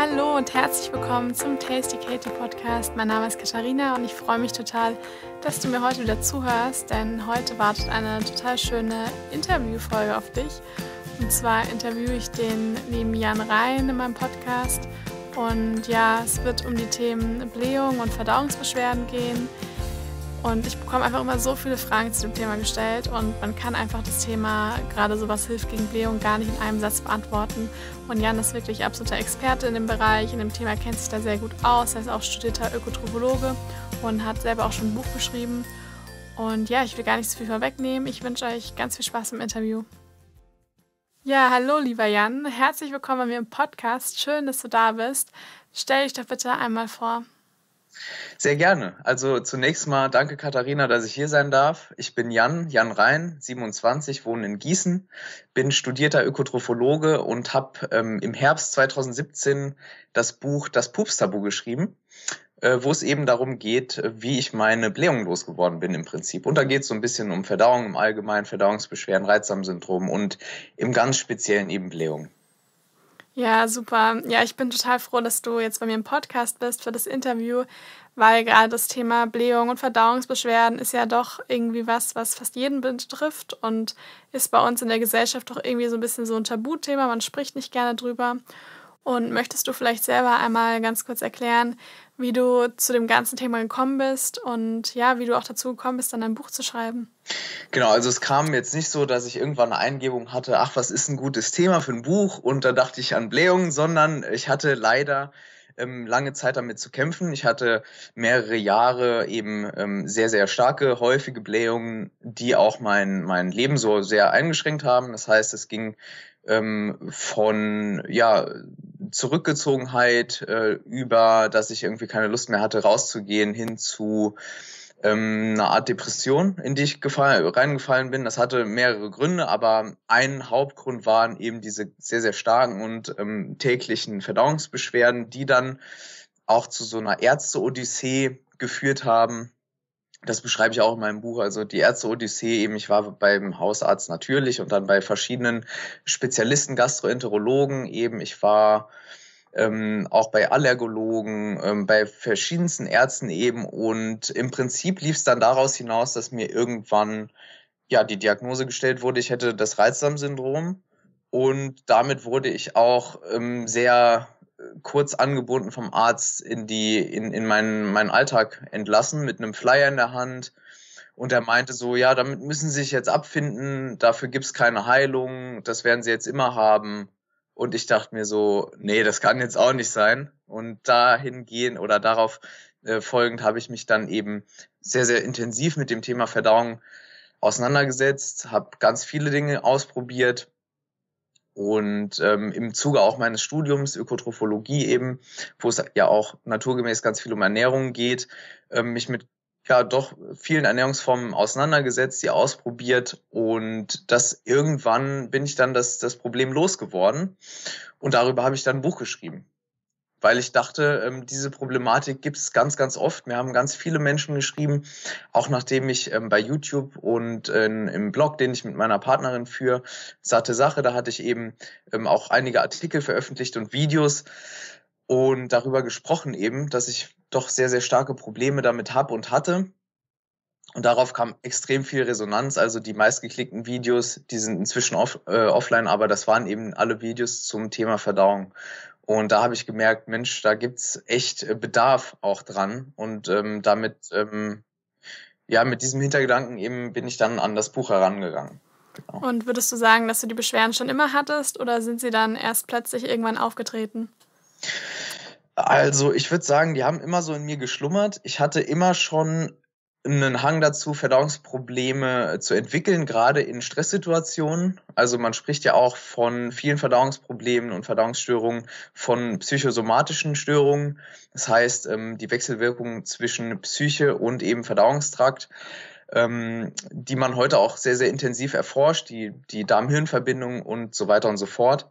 Hallo und herzlich willkommen zum Tasty Katie Podcast. Mein Name ist Katharina und ich freue mich total, dass du mir heute wieder zuhörst, denn heute wartet eine total schöne Interviewfolge auf dich. Und zwar interviewe ich den lieben Jan Rhein in meinem Podcast. Und ja, es wird um die Themen Blähung und Verdauungsbeschwerden gehen. Und ich bekomme einfach immer so viele Fragen zu dem Thema gestellt und man kann einfach das Thema, gerade sowas hilft gegen Blähung, gar nicht in einem Satz beantworten. Und Jan ist wirklich absoluter Experte in dem Bereich, in dem Thema kennt sich da sehr gut aus. Er ist auch studierter Ökotrophologe und hat selber auch schon ein Buch geschrieben. Und ja, ich will gar nicht zu viel vorwegnehmen. Ich wünsche euch ganz viel Spaß im Interview. Ja, hallo lieber Jan. Herzlich willkommen bei mir im Podcast. Schön, dass du da bist. Stell dich doch bitte einmal vor. Sehr gerne. Also zunächst mal danke Katharina, dass ich hier sein darf. Ich bin Jan, Jan Rhein, 27, wohne in Gießen, bin studierter Ökotrophologe und habe ähm, im Herbst 2017 das Buch Das Pupstabu geschrieben, äh, wo es eben darum geht, wie ich meine Blähung losgeworden bin im Prinzip. Und da geht es so ein bisschen um Verdauung im Allgemeinen, Verdauungsbeschwerden, Reizdarmsyndrom und im ganz speziellen eben Blähung. Ja, super. Ja, ich bin total froh, dass du jetzt bei mir im Podcast bist für das Interview, weil gerade das Thema Blähung und Verdauungsbeschwerden ist ja doch irgendwie was, was fast jeden betrifft und ist bei uns in der Gesellschaft doch irgendwie so ein bisschen so ein Tabuthema. Man spricht nicht gerne drüber. Und möchtest du vielleicht selber einmal ganz kurz erklären, wie du zu dem ganzen Thema gekommen bist und ja, wie du auch dazu gekommen bist, dann ein Buch zu schreiben. Genau, also es kam jetzt nicht so, dass ich irgendwann eine Eingebung hatte, ach, was ist ein gutes Thema für ein Buch? Und da dachte ich an Blähungen, sondern ich hatte leider ähm, lange Zeit damit zu kämpfen. Ich hatte mehrere Jahre eben ähm, sehr, sehr starke, häufige Blähungen, die auch mein, mein Leben so sehr eingeschränkt haben. Das heißt, es ging ähm, von ja, Zurückgezogenheit äh, über, dass ich irgendwie keine Lust mehr hatte, rauszugehen, hin zu ähm, eine Art Depression, in die ich gefallen, reingefallen bin. Das hatte mehrere Gründe, aber ein Hauptgrund waren eben diese sehr, sehr starken und ähm, täglichen Verdauungsbeschwerden, die dann auch zu so einer Ärzte-Odyssee geführt haben. Das beschreibe ich auch in meinem Buch. Also die Ärzte-Odyssee eben. Ich war beim Hausarzt natürlich und dann bei verschiedenen Spezialisten, Gastroenterologen eben. Ich war ähm, auch bei Allergologen, ähm, bei verschiedensten Ärzten eben. Und im Prinzip lief es dann daraus hinaus, dass mir irgendwann ja die Diagnose gestellt wurde, ich hätte das Reizdarmsyndrom. Und damit wurde ich auch ähm, sehr äh, kurz angebunden vom Arzt in die in, in meinen, meinen Alltag entlassen mit einem Flyer in der Hand. Und er meinte so, ja, damit müssen Sie sich jetzt abfinden, dafür gibt es keine Heilung, das werden Sie jetzt immer haben. Und ich dachte mir so, nee, das kann jetzt auch nicht sein. Und dahingehend oder darauf äh, folgend habe ich mich dann eben sehr, sehr intensiv mit dem Thema Verdauung auseinandergesetzt, habe ganz viele Dinge ausprobiert und ähm, im Zuge auch meines Studiums Ökotrophologie eben, wo es ja auch naturgemäß ganz viel um Ernährung geht, ähm, mich mit ja doch vielen Ernährungsformen auseinandergesetzt, die ausprobiert und das irgendwann bin ich dann das, das Problem losgeworden und darüber habe ich dann ein Buch geschrieben. Weil ich dachte, ähm, diese Problematik gibt es ganz, ganz oft. Mir haben ganz viele Menschen geschrieben, auch nachdem ich ähm, bei YouTube und äh, im Blog, den ich mit meiner Partnerin führe, satte Sache, da hatte ich eben ähm, auch einige Artikel veröffentlicht und Videos und darüber gesprochen eben, dass ich doch sehr, sehr starke Probleme damit habe und hatte. Und darauf kam extrem viel Resonanz. Also die meistgeklickten Videos, die sind inzwischen off, äh, offline, aber das waren eben alle Videos zum Thema Verdauung. Und da habe ich gemerkt, Mensch, da gibt's echt äh, Bedarf auch dran. Und ähm, damit, ähm, ja, mit diesem Hintergedanken eben bin ich dann an das Buch herangegangen. Genau. Und würdest du sagen, dass du die Beschwerden schon immer hattest oder sind sie dann erst plötzlich irgendwann aufgetreten? Also ich würde sagen, die haben immer so in mir geschlummert. Ich hatte immer schon einen Hang dazu, Verdauungsprobleme äh, zu entwickeln, gerade in Stresssituationen. Also man spricht ja auch von vielen Verdauungsproblemen und Verdauungsstörungen, von psychosomatischen Störungen. Das heißt, ähm, die Wechselwirkung zwischen Psyche und eben Verdauungstrakt, ähm, die man heute auch sehr, sehr intensiv erforscht, die, die Darm-Hirn-Verbindung und so weiter und so fort.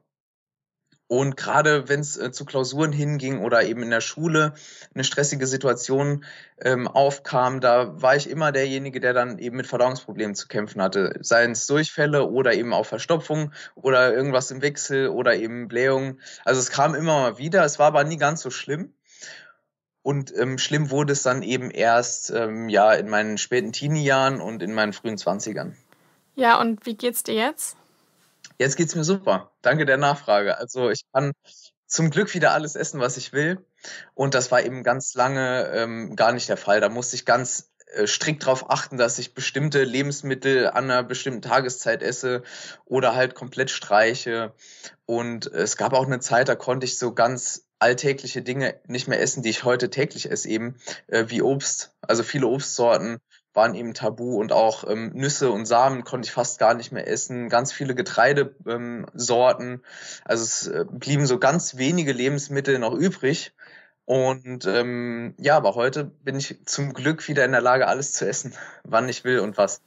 Und gerade wenn es äh, zu Klausuren hinging oder eben in der Schule eine stressige Situation ähm, aufkam, da war ich immer derjenige, der dann eben mit Verdauungsproblemen zu kämpfen hatte. Seien es Durchfälle oder eben auch Verstopfung oder irgendwas im Wechsel oder eben Blähungen. Also es kam immer mal wieder, es war aber nie ganz so schlimm. Und ähm, schlimm wurde es dann eben erst ähm, ja, in meinen späten Teenie-Jahren und in meinen frühen Zwanzigern. Ja, und wie geht's dir jetzt? Jetzt geht's mir super. Danke der Nachfrage. Also ich kann zum Glück wieder alles essen, was ich will. Und das war eben ganz lange ähm, gar nicht der Fall. Da musste ich ganz äh, strikt darauf achten, dass ich bestimmte Lebensmittel an einer bestimmten Tageszeit esse oder halt komplett streiche. Und es gab auch eine Zeit, da konnte ich so ganz alltägliche Dinge nicht mehr essen, die ich heute täglich esse, eben äh, wie Obst, also viele Obstsorten waren eben tabu und auch ähm, Nüsse und Samen konnte ich fast gar nicht mehr essen, ganz viele Getreidesorten. Ähm, also es äh, blieben so ganz wenige Lebensmittel noch übrig. Und ähm, ja, aber heute bin ich zum Glück wieder in der Lage, alles zu essen, wann ich will und was.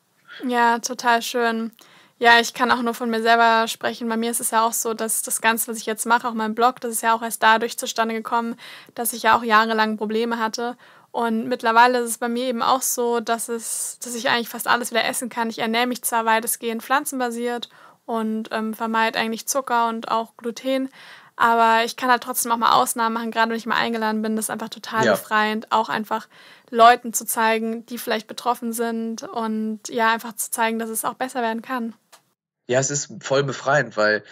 Ja, total schön. Ja, ich kann auch nur von mir selber sprechen. Bei mir ist es ja auch so, dass das Ganze, was ich jetzt mache, auch mein Blog, das ist ja auch erst dadurch zustande gekommen, dass ich ja auch jahrelang Probleme hatte und mittlerweile ist es bei mir eben auch so, dass, es, dass ich eigentlich fast alles wieder essen kann. Ich ernähre mich zwar weitestgehend pflanzenbasiert und ähm, vermeide eigentlich Zucker und auch Gluten, aber ich kann halt trotzdem auch mal Ausnahmen machen, gerade wenn ich mal eingeladen bin. Das ist einfach total ja. befreiend, auch einfach Leuten zu zeigen, die vielleicht betroffen sind und ja, einfach zu zeigen, dass es auch besser werden kann. Ja, es ist voll befreiend, weil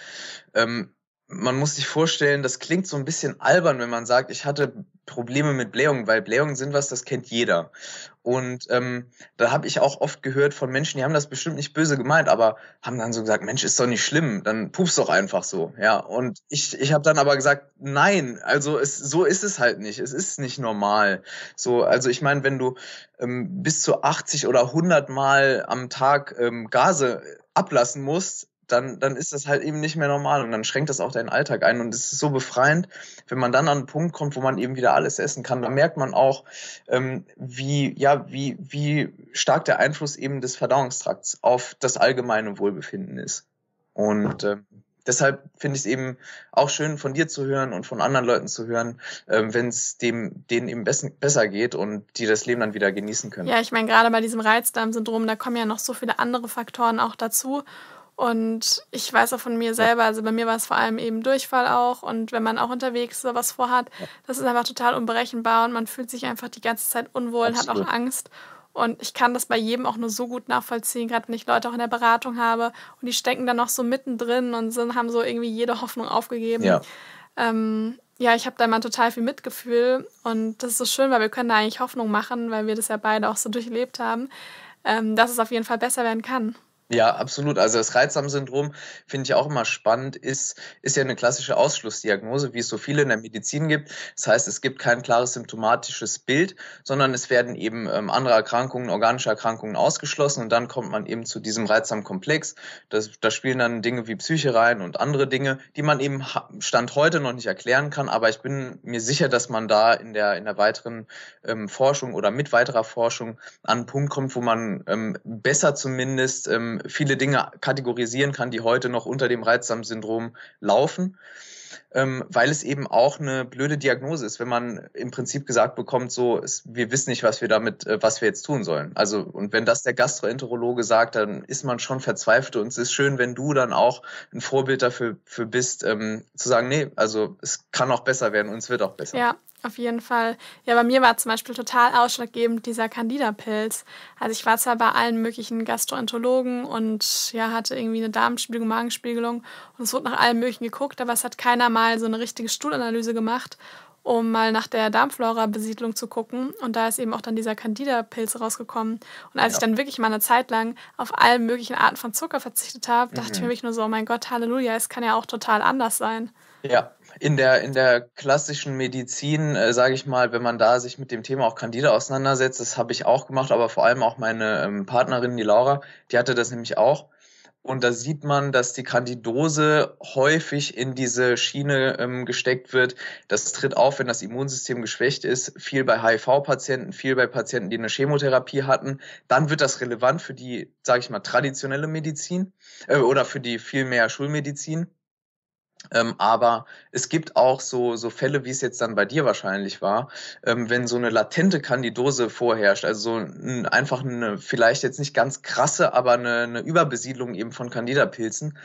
ähm, man muss sich vorstellen, das klingt so ein bisschen albern, wenn man sagt, ich hatte Probleme mit Blähungen, weil Blähungen sind was, das kennt jeder. Und ähm, da habe ich auch oft gehört von Menschen, die haben das bestimmt nicht böse gemeint, aber haben dann so gesagt, Mensch, ist doch nicht schlimm, dann pupst doch einfach so. Ja, und ich, ich habe dann aber gesagt, nein, also es, so ist es halt nicht, es ist nicht normal. So, also ich meine, wenn du ähm, bis zu 80 oder 100 Mal am Tag ähm, Gase ablassen musst, dann, dann ist das halt eben nicht mehr normal und dann schränkt das auch deinen Alltag ein. Und es ist so befreiend, wenn man dann an einen Punkt kommt, wo man eben wieder alles essen kann. Da merkt man auch, ähm, wie, ja, wie, wie stark der Einfluss eben des Verdauungstrakts auf das allgemeine Wohlbefinden ist. Und äh, deshalb finde ich es eben auch schön, von dir zu hören und von anderen Leuten zu hören, ähm, wenn es dem, denen eben besser geht und die das Leben dann wieder genießen können. Ja, ich meine, gerade bei diesem Reizdarmsyndrom, da kommen ja noch so viele andere Faktoren auch dazu. Und ich weiß auch von mir selber, also bei mir war es vor allem eben Durchfall auch. Und wenn man auch unterwegs sowas vorhat, das ist einfach total unberechenbar und man fühlt sich einfach die ganze Zeit unwohl und hat auch Angst. Und ich kann das bei jedem auch nur so gut nachvollziehen, gerade wenn ich Leute auch in der Beratung habe und die stecken dann noch so mittendrin und sind, haben so irgendwie jede Hoffnung aufgegeben. Ja, ähm, ja ich habe da immer total viel Mitgefühl und das ist so schön, weil wir können da eigentlich Hoffnung machen, weil wir das ja beide auch so durchlebt haben, ähm, dass es auf jeden Fall besser werden kann. Ja, absolut. Also das Reizsam-Syndrom finde ich auch immer spannend, ist, ist ja eine klassische Ausschlussdiagnose, wie es so viele in der Medizin gibt. Das heißt, es gibt kein klares symptomatisches Bild, sondern es werden eben ähm, andere Erkrankungen, organische Erkrankungen ausgeschlossen und dann kommt man eben zu diesem Reizsam-Komplex. Da spielen dann Dinge wie Psyche rein und andere Dinge, die man eben Stand heute noch nicht erklären kann, aber ich bin mir sicher, dass man da in der, in der weiteren ähm, Forschung oder mit weiterer Forschung an einen Punkt kommt, wo man ähm, besser zumindest ähm, viele Dinge kategorisieren kann, die heute noch unter dem Reizdarmsyndrom laufen. Ähm, weil es eben auch eine blöde Diagnose ist, wenn man im Prinzip gesagt bekommt, so, es, wir wissen nicht, was wir damit, äh, was wir jetzt tun sollen. Also, und wenn das der Gastroenterologe sagt, dann ist man schon verzweifelt und es ist schön, wenn du dann auch ein Vorbild dafür für bist, ähm, zu sagen, nee, also es kann auch besser werden und es wird auch besser. Ja, auf jeden Fall. Ja, bei mir war zum Beispiel total ausschlaggebend dieser Candida-Pilz. Also ich war zwar bei allen möglichen Gastroenterologen und ja, hatte irgendwie eine Darmspiegelung, Magenspiegelung und es wurde nach allem möglichen geguckt, aber es hat keiner mal so eine richtige Stuhlanalyse gemacht, um mal nach der Darmflora-Besiedlung zu gucken. Und da ist eben auch dann dieser Candida-Pilz rausgekommen. Und als ja. ich dann wirklich mal eine Zeit lang auf allen möglichen Arten von Zucker verzichtet habe, mhm. dachte ich mhm. mir nur so, oh mein Gott, Halleluja, es kann ja auch total anders sein. Ja, in der, in der klassischen Medizin, äh, sage ich mal, wenn man da sich mit dem Thema auch Candida auseinandersetzt, das habe ich auch gemacht, aber vor allem auch meine ähm, Partnerin, die Laura, die hatte das nämlich auch. Und da sieht man, dass die Kandidose häufig in diese Schiene ähm, gesteckt wird. Das tritt auf, wenn das Immunsystem geschwächt ist. Viel bei HIV-Patienten, viel bei Patienten, die eine Chemotherapie hatten. Dann wird das relevant für die, sage ich mal, traditionelle Medizin äh, oder für die viel mehr Schulmedizin. Ähm, aber es gibt auch so, so Fälle, wie es jetzt dann bei dir wahrscheinlich war, ähm, wenn so eine latente Kandidose vorherrscht, also so ein, einfach eine, vielleicht jetzt nicht ganz krasse, aber eine, eine Überbesiedlung eben von Candida-Pilzen,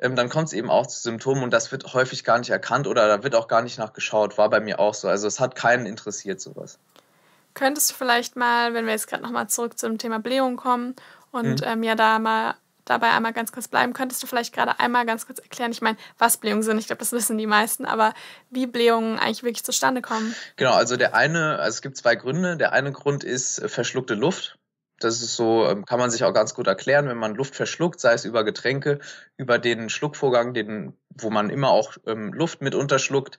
ähm, dann kommt es eben auch zu Symptomen und das wird häufig gar nicht erkannt oder da wird auch gar nicht nachgeschaut, war bei mir auch so. Also es hat keinen interessiert, sowas. Könntest du vielleicht mal, wenn wir jetzt gerade nochmal zurück zum Thema Blähung kommen und mhm. ähm, ja da mal dabei einmal ganz kurz bleiben, könntest du vielleicht gerade einmal ganz kurz erklären, ich meine, was Blähungen sind, ich glaube, das wissen die meisten, aber wie Blähungen eigentlich wirklich zustande kommen? Genau, also der eine, also es gibt zwei Gründe. Der eine Grund ist verschluckte Luft. Das ist so, ähm, kann man sich auch ganz gut erklären, wenn man Luft verschluckt, sei es über Getränke, über den Schluckvorgang, den, wo man immer auch ähm, Luft mit unterschluckt,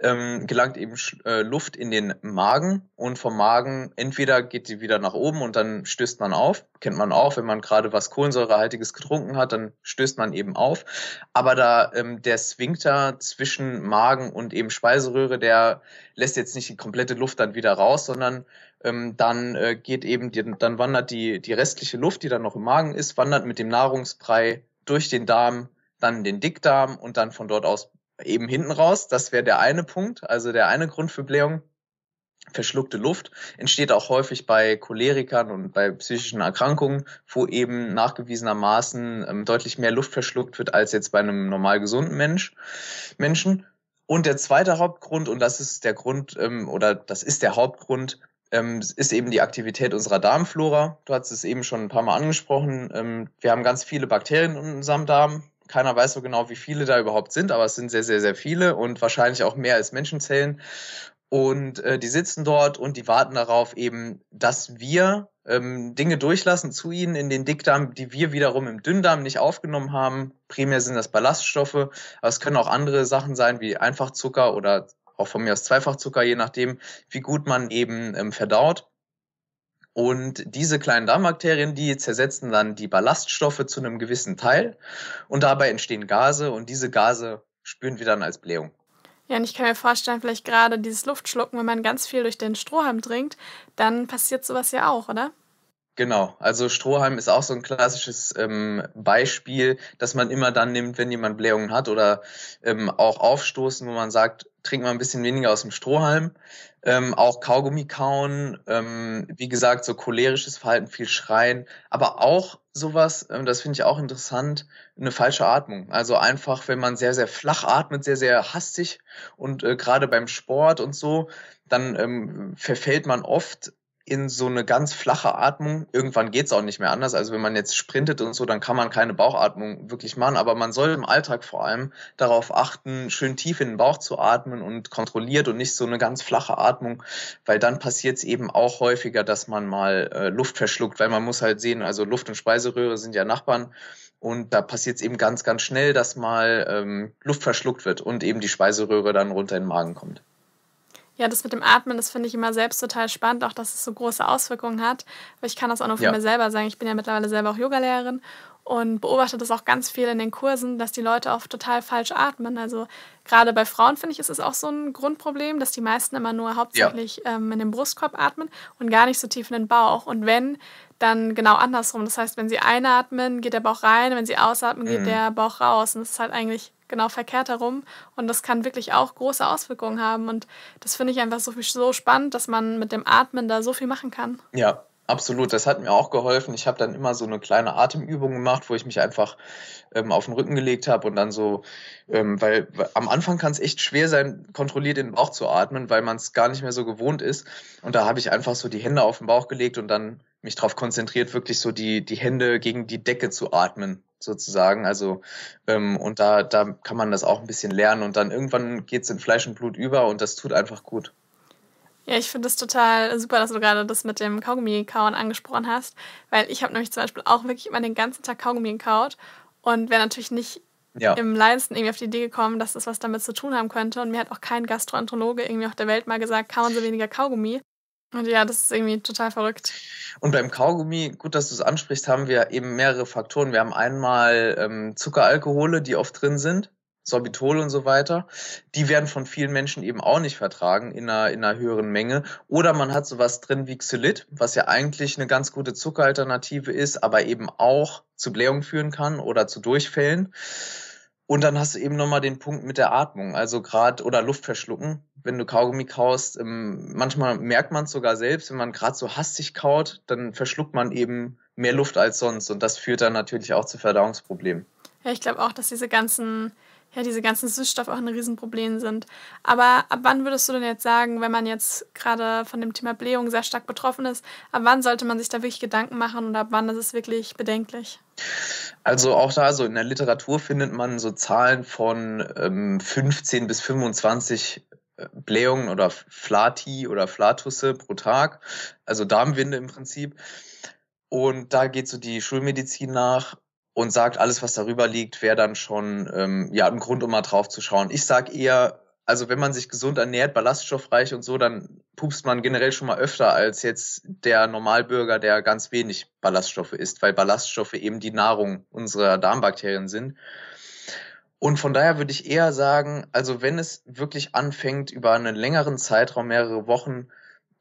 ähm, gelangt eben äh, Luft in den Magen und vom Magen entweder geht die wieder nach oben und dann stößt man auf, kennt man auch, wenn man gerade was Kohlensäurehaltiges getrunken hat, dann stößt man eben auf. Aber da ähm, der Sphinkter zwischen Magen und eben Speiseröhre, der lässt jetzt nicht die komplette Luft dann wieder raus, sondern ähm, dann äh, geht eben, die, dann wandert die, die restliche Luft, die dann noch im Magen ist, wandert mit dem Nahrungsbrei durch den Darm dann den Dickdarm und dann von dort aus eben hinten raus, das wäre der eine Punkt, also der eine Grund für Blähung. Verschluckte Luft entsteht auch häufig bei Cholerikern und bei psychischen Erkrankungen, wo eben nachgewiesenermaßen ähm, deutlich mehr Luft verschluckt wird als jetzt bei einem normal gesunden Mensch, Menschen. Und der zweite Hauptgrund, und das ist der Grund, ähm, oder das ist der Hauptgrund, ähm, ist eben die Aktivität unserer Darmflora. Du hast es eben schon ein paar Mal angesprochen. wir haben ganz viele Bakterien in unserem Darm, keiner weiß so genau, wie viele da überhaupt sind, aber es sind sehr, sehr, sehr viele und wahrscheinlich auch mehr als Menschenzellen. Und äh, die sitzen dort und die warten darauf eben, dass wir ähm, Dinge durchlassen zu ihnen in den Dickdarm, die wir wiederum im Dünndarm nicht aufgenommen haben. Primär sind das Ballaststoffe, aber es können auch andere Sachen sein wie Einfachzucker oder auch von mir aus Zweifachzucker, je nachdem, wie gut man eben ähm, verdaut. Und diese kleinen Darmbakterien, die zersetzen dann die Ballaststoffe zu einem gewissen Teil und dabei entstehen Gase und diese Gase spüren wir dann als Blähung. Ja, und ich kann mir vorstellen, vielleicht gerade dieses Luftschlucken, wenn man ganz viel durch den Strohhalm trinkt, dann passiert sowas ja auch, oder? Genau, also Strohhalm ist auch so ein klassisches ähm, Beispiel, das man immer dann nimmt, wenn jemand Blähungen hat oder ähm, auch Aufstoßen, wo man sagt, trinkt man ein bisschen weniger aus dem Strohhalm. Ähm, auch Kaugummi kauen, ähm, wie gesagt, so cholerisches Verhalten, viel schreien, aber auch sowas, ähm, das finde ich auch interessant, eine falsche Atmung. Also einfach, wenn man sehr, sehr flach atmet, sehr, sehr hastig und äh, gerade beim Sport und so, dann ähm, verfällt man oft in so eine ganz flache Atmung. Irgendwann geht es auch nicht mehr anders. Also wenn man jetzt sprintet und so, dann kann man keine Bauchatmung wirklich machen. Aber man soll im Alltag vor allem darauf achten, schön tief in den Bauch zu atmen und kontrolliert und nicht so eine ganz flache Atmung, weil dann passiert es eben auch häufiger, dass man mal äh, Luft verschluckt, weil man muss halt sehen, also Luft und Speiseröhre sind ja Nachbarn. Und da passiert es eben ganz, ganz schnell, dass mal ähm, Luft verschluckt wird und eben die Speiseröhre dann runter in den Magen kommt. Ja, das mit dem Atmen, das finde ich immer selbst total spannend, auch dass es so große Auswirkungen hat. Aber ich kann das auch nur für ja. mir selber sagen. Ich bin ja mittlerweile selber auch Yogalehrerin und beobachte das auch ganz viel in den Kursen, dass die Leute oft total falsch atmen. Also gerade bei Frauen finde ich, ist es auch so ein Grundproblem, dass die meisten immer nur hauptsächlich ja. ähm, in den Brustkorb atmen und gar nicht so tief in den Bauch. Und wenn, dann genau andersrum. Das heißt, wenn sie einatmen, geht der Bauch rein, wenn sie ausatmen, mhm. geht der Bauch raus. Und das ist halt eigentlich genau verkehrt herum. Und das kann wirklich auch große Auswirkungen haben. Und das finde ich einfach so, so spannend, dass man mit dem Atmen da so viel machen kann. Ja, absolut. Das hat mir auch geholfen. Ich habe dann immer so eine kleine Atemübung gemacht, wo ich mich einfach ähm, auf den Rücken gelegt habe und dann so, ähm, weil, weil am Anfang kann es echt schwer sein, kontrolliert in den Bauch zu atmen, weil man es gar nicht mehr so gewohnt ist. Und da habe ich einfach so die Hände auf den Bauch gelegt und dann mich darauf konzentriert, wirklich so die, die Hände gegen die Decke zu atmen, sozusagen. Also, ähm, und da, da kann man das auch ein bisschen lernen und dann irgendwann geht es in Fleisch und Blut über und das tut einfach gut. Ja, ich finde es total super, dass du gerade das mit dem Kaugummi-Kauen angesprochen hast, weil ich habe nämlich zum Beispiel auch wirklich immer den ganzen Tag Kaugummi gekaut und wäre natürlich nicht ja. im Leinsten irgendwie auf die Idee gekommen, dass das was damit zu tun haben könnte. Und mir hat auch kein Gastroenterologe irgendwie auf der Welt mal gesagt, kauen Sie weniger Kaugummi. Und ja, das ist irgendwie total verrückt. Und beim Kaugummi, gut, dass du es ansprichst, haben wir eben mehrere Faktoren. Wir haben einmal ähm, Zuckeralkohole, die oft drin sind. Sorbitol und so weiter, die werden von vielen Menschen eben auch nicht vertragen in einer, in einer höheren Menge. Oder man hat sowas drin wie Xylit, was ja eigentlich eine ganz gute Zuckeralternative ist, aber eben auch zu Blähungen führen kann oder zu Durchfällen. Und dann hast du eben nochmal den Punkt mit der Atmung, also gerade oder Luft verschlucken, wenn du Kaugummi kaust. Ähm, manchmal merkt man es sogar selbst, wenn man gerade so hastig kaut, dann verschluckt man eben mehr Luft als sonst und das führt dann natürlich auch zu Verdauungsproblemen. Ja, ich glaube auch, dass diese ganzen ja diese ganzen Süßstoffe auch ein Riesenproblem sind. Aber ab wann würdest du denn jetzt sagen, wenn man jetzt gerade von dem Thema Blähung sehr stark betroffen ist, ab wann sollte man sich da wirklich Gedanken machen und ab wann ist es wirklich bedenklich? Also auch da, so in der Literatur findet man so Zahlen von ähm, 15 bis 25 äh, Blähungen oder Flati oder Flatusse pro Tag, also Darmwinde im Prinzip. Und da geht so die Schulmedizin nach und sagt, alles, was darüber liegt, wäre dann schon ähm, ja ein Grund, um mal drauf zu schauen. Ich sage eher, also wenn man sich gesund ernährt, ballaststoffreich und so, dann pupst man generell schon mal öfter als jetzt der Normalbürger, der ganz wenig Ballaststoffe isst, weil Ballaststoffe eben die Nahrung unserer Darmbakterien sind. Und von daher würde ich eher sagen, also wenn es wirklich anfängt, über einen längeren Zeitraum, mehrere Wochen,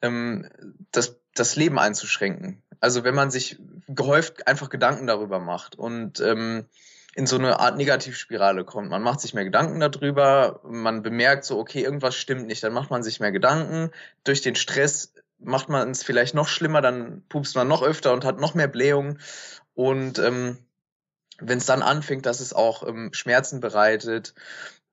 ähm, das, das Leben einzuschränken, also wenn man sich gehäuft einfach Gedanken darüber macht und ähm, in so eine Art Negativspirale kommt. Man macht sich mehr Gedanken darüber, man bemerkt so, okay, irgendwas stimmt nicht, dann macht man sich mehr Gedanken. Durch den Stress macht man es vielleicht noch schlimmer, dann pupst man noch öfter und hat noch mehr Blähungen. Und ähm, wenn es dann anfängt, dass es auch ähm, Schmerzen bereitet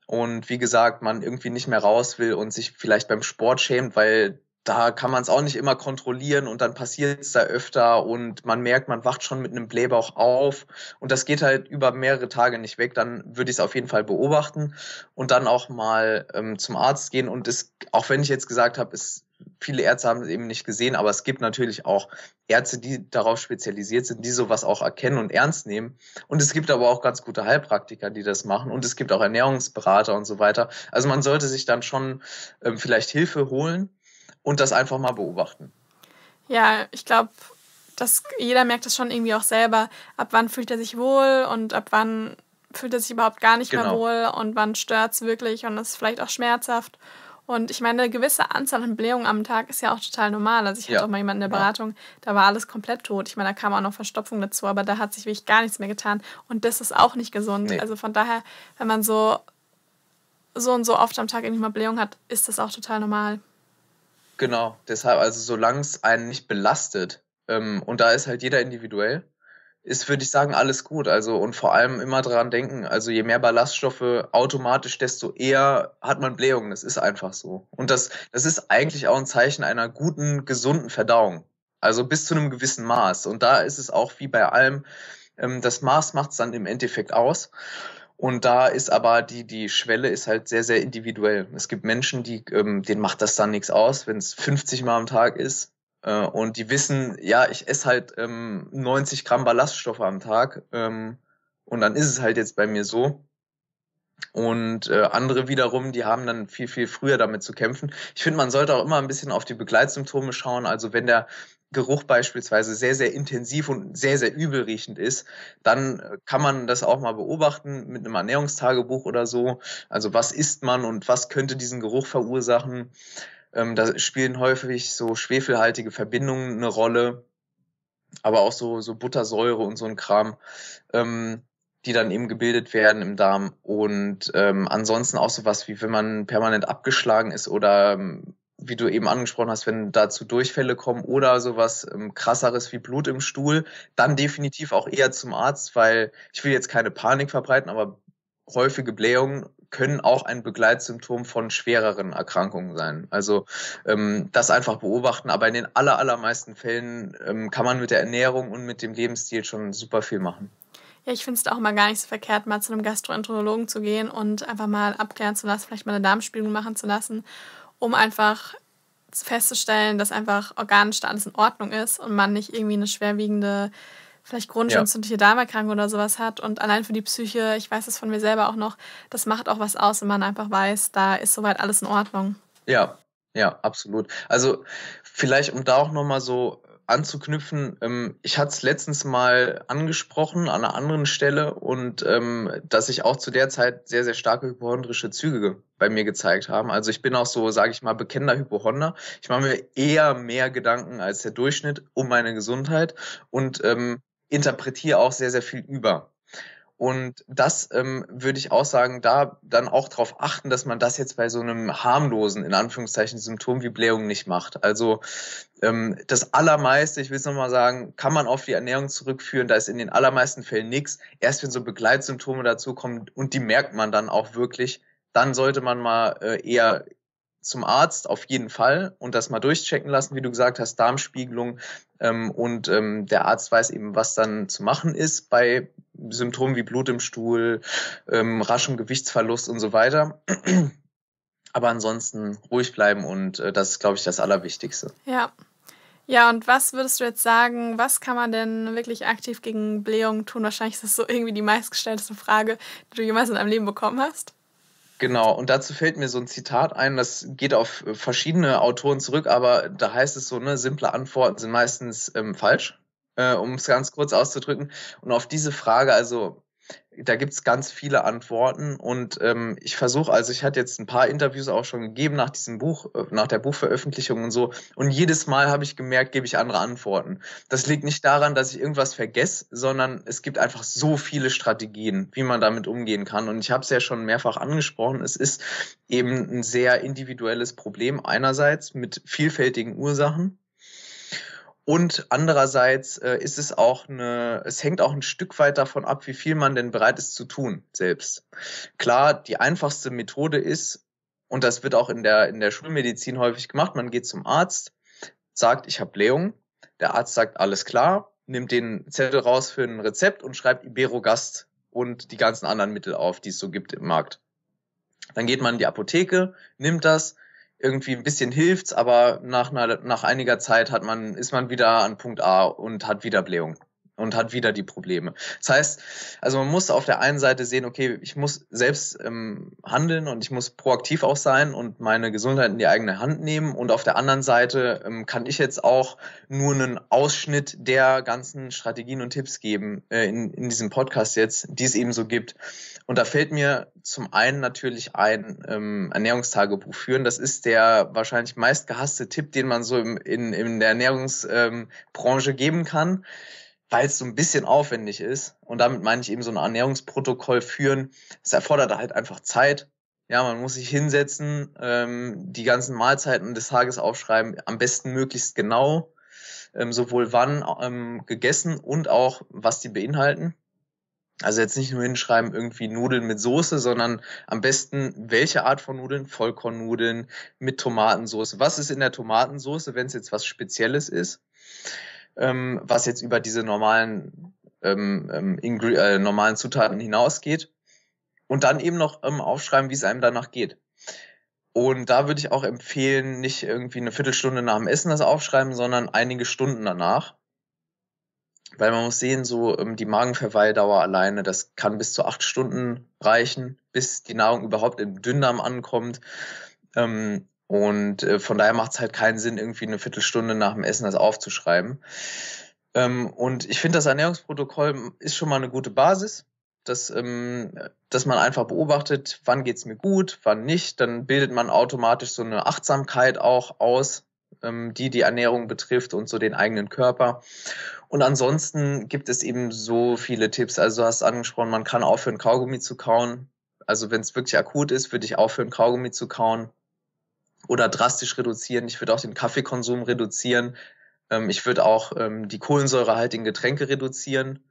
und wie gesagt, man irgendwie nicht mehr raus will und sich vielleicht beim Sport schämt, weil da kann man es auch nicht immer kontrollieren und dann passiert es da öfter und man merkt, man wacht schon mit einem Blähbauch auf und das geht halt über mehrere Tage nicht weg, dann würde ich es auf jeden Fall beobachten und dann auch mal ähm, zum Arzt gehen und es, auch wenn ich jetzt gesagt habe, es viele Ärzte haben es eben nicht gesehen, aber es gibt natürlich auch Ärzte, die darauf spezialisiert sind, die sowas auch erkennen und ernst nehmen. Und es gibt aber auch ganz gute Heilpraktiker, die das machen. Und es gibt auch Ernährungsberater und so weiter. Also man sollte sich dann schon ähm, vielleicht Hilfe holen und das einfach mal beobachten. Ja, ich glaube, dass jeder merkt das schon irgendwie auch selber, ab wann fühlt er sich wohl und ab wann fühlt er sich überhaupt gar nicht genau. mehr wohl und wann stört es wirklich und ist vielleicht auch schmerzhaft. Und ich meine, eine gewisse Anzahl an Blähungen am Tag ist ja auch total normal. Also ich hatte ja. auch mal jemanden in der Beratung, ja. da war alles komplett tot. Ich meine, da kam auch noch Verstopfung dazu, aber da hat sich wirklich gar nichts mehr getan. Und das ist auch nicht gesund. Nee. Also von daher, wenn man so, so und so oft am Tag irgendwie mal Blähung hat, ist das auch total normal. Genau, deshalb, also solange es einen nicht belastet, ähm, und da ist halt jeder individuell, ist, würde ich sagen, alles gut. Also und vor allem immer daran denken, also je mehr Ballaststoffe automatisch, desto eher hat man Blähungen. Das ist einfach so. Und das, das ist eigentlich auch ein Zeichen einer guten, gesunden Verdauung. Also bis zu einem gewissen Maß. Und da ist es auch wie bei allem, ähm, das Maß macht es dann im Endeffekt aus. Und da ist aber die, die Schwelle ist halt sehr, sehr individuell. Es gibt Menschen, die, ähm, denen macht das dann nichts aus, wenn es 50 Mal am Tag ist. Äh, und die wissen, ja, ich esse halt ähm, 90 Gramm Ballaststoffe am Tag. Ähm, und dann ist es halt jetzt bei mir so. Und äh, andere wiederum, die haben dann viel, viel früher damit zu kämpfen. Ich finde, man sollte auch immer ein bisschen auf die Begleitsymptome schauen. Also wenn der Geruch beispielsweise sehr, sehr intensiv und sehr, sehr übel riechend ist, dann äh, kann man das auch mal beobachten mit einem Ernährungstagebuch oder so. Also was isst man und was könnte diesen Geruch verursachen? Ähm, da spielen häufig so schwefelhaltige Verbindungen eine Rolle, aber auch so, so Buttersäure und so ein Kram. Ähm, die dann eben gebildet werden im Darm. Und ähm, ansonsten auch sowas wie, wenn man permanent abgeschlagen ist oder ähm, wie du eben angesprochen hast, wenn dazu Durchfälle kommen oder sowas ähm, krasseres wie Blut im Stuhl, dann definitiv auch eher zum Arzt, weil ich will jetzt keine Panik verbreiten, aber häufige Blähungen können auch ein Begleitsymptom von schwereren Erkrankungen sein. Also ähm, das einfach beobachten, aber in den aller, allermeisten Fällen ähm, kann man mit der Ernährung und mit dem Lebensstil schon super viel machen. Ja, ich finde es auch mal gar nicht so verkehrt, mal zu einem Gastroenterologen zu gehen und einfach mal abklären zu lassen, vielleicht mal eine Darmspiegelung machen zu lassen um einfach festzustellen, dass einfach organisch da alles in Ordnung ist und man nicht irgendwie eine schwerwiegende, vielleicht chronisch ja. Darmerkrankung oder sowas hat. Und allein für die Psyche, ich weiß es von mir selber auch noch, das macht auch was aus, wenn man einfach weiß, da ist soweit alles in Ordnung. Ja, ja, absolut. Also vielleicht, um da auch nochmal so anzuknüpfen, ähm, ich hatte es letztens mal angesprochen an einer anderen Stelle und ähm, dass ich auch zu der Zeit sehr, sehr starke hypochondrische Züge bei mir gezeigt haben. Also ich bin auch so, sage ich mal, bekennender Hypochonder. Ich mache mir eher mehr Gedanken als der Durchschnitt um meine Gesundheit und ähm, interpretiere auch sehr, sehr viel über. Und das ähm, würde ich auch sagen, da dann auch darauf achten, dass man das jetzt bei so einem harmlosen, in Anführungszeichen, Symptom wie Blähung nicht macht. Also ähm, das Allermeiste, ich will es nochmal sagen, kann man auf die Ernährung zurückführen. Da ist in den allermeisten Fällen nichts. Erst wenn so Begleitsymptome dazukommen und die merkt man dann auch wirklich, dann sollte man mal äh, eher zum Arzt auf jeden Fall und das mal durchchecken lassen, wie du gesagt hast, Darmspiegelung. Ähm, und ähm, der Arzt weiß eben, was dann zu machen ist bei Symptomen wie Blut im Stuhl, ähm, raschem Gewichtsverlust und so weiter. Aber ansonsten ruhig bleiben und äh, das ist, glaube ich, das Allerwichtigste. Ja. Ja, und was würdest du jetzt sagen, was kann man denn wirklich aktiv gegen Blähungen tun? Wahrscheinlich ist das so irgendwie die meistgestellte Frage, die du jemals in deinem Leben bekommen hast. Genau, und dazu fällt mir so ein Zitat ein, das geht auf äh, verschiedene Autoren zurück, aber da heißt es so, ne, simple Antworten sind meistens ähm, falsch, äh, um es ganz kurz auszudrücken. Und auf diese Frage, also da gibt es ganz viele Antworten und ähm, ich versuche, also ich hatte jetzt ein paar Interviews auch schon gegeben nach diesem Buch, äh, nach der Buchveröffentlichung und so und jedes Mal habe ich gemerkt, gebe ich andere Antworten. Das liegt nicht daran, dass ich irgendwas vergesse, sondern es gibt einfach so viele Strategien, wie man damit umgehen kann und ich habe es ja schon mehrfach angesprochen, es ist eben ein sehr individuelles Problem einerseits mit vielfältigen Ursachen und andererseits äh, ist es auch eine, es hängt auch ein Stück weit davon ab, wie viel man denn bereit ist zu tun selbst. Klar, die einfachste Methode ist, und das wird auch in der, in der Schulmedizin häufig gemacht, man geht zum Arzt, sagt, ich habe Blähung. Der Arzt sagt, alles klar, nimmt den Zettel raus für ein Rezept und schreibt Iberogast und die ganzen anderen Mittel auf, die es so gibt im Markt. Dann geht man in die Apotheke, nimmt das, irgendwie ein bisschen hilft's, aber nach, einer, nach einiger Zeit hat man, ist man wieder an Punkt A und hat wieder Blähung und hat wieder die Probleme. Das heißt, also man muss auf der einen Seite sehen, okay, ich muss selbst ähm, handeln und ich muss proaktiv auch sein und meine Gesundheit in die eigene Hand nehmen. Und auf der anderen Seite ähm, kann ich jetzt auch nur einen Ausschnitt der ganzen Strategien und Tipps geben äh, in, in diesem Podcast jetzt, die es eben so gibt. Und da fällt mir zum einen natürlich ein ähm, Ernährungstagebuch führen. Das ist der wahrscheinlich meistgehasste Tipp, den man so im, in, in der Ernährungsbranche ähm, geben kann weil es so ein bisschen aufwendig ist. Und damit meine ich eben so ein Ernährungsprotokoll führen. Es erfordert halt einfach Zeit. Ja, man muss sich hinsetzen, ähm, die ganzen Mahlzeiten des Tages aufschreiben, am besten möglichst genau, ähm, sowohl wann ähm, gegessen und auch was die beinhalten. Also jetzt nicht nur hinschreiben, irgendwie Nudeln mit Soße, sondern am besten welche Art von Nudeln? Vollkornnudeln mit Tomatensoße. Was ist in der Tomatensoße, wenn es jetzt was Spezielles ist? ähm, was jetzt über diese normalen, ähm, ähm äh, normalen Zutaten hinausgeht. Und dann eben noch ähm, aufschreiben, wie es einem danach geht. Und da würde ich auch empfehlen, nicht irgendwie eine Viertelstunde nach dem Essen das aufschreiben, sondern einige Stunden danach. Weil man muss sehen, so ähm, die Magenverweildauer alleine, das kann bis zu acht Stunden reichen, bis die Nahrung überhaupt im Dünndarm ankommt. Ähm, und äh, von daher macht es halt keinen Sinn, irgendwie eine Viertelstunde nach dem Essen das aufzuschreiben. Ähm, und ich finde, das Ernährungsprotokoll ist schon mal eine gute Basis, dass, ähm, dass man einfach beobachtet, wann geht es mir gut, wann nicht. Dann bildet man automatisch so eine Achtsamkeit auch aus, ähm, die die Ernährung betrifft und so den eigenen Körper. Und ansonsten gibt es eben so viele Tipps. Also du hast angesprochen, man kann aufhören, Kaugummi zu kauen. Also wenn es wirklich akut ist, würde ich aufhören, Kaugummi zu kauen oder drastisch reduzieren. Ich würde auch den Kaffeekonsum reduzieren. Ähm, ich würde auch ähm, die kohlensäurehaltigen Getränke reduzieren.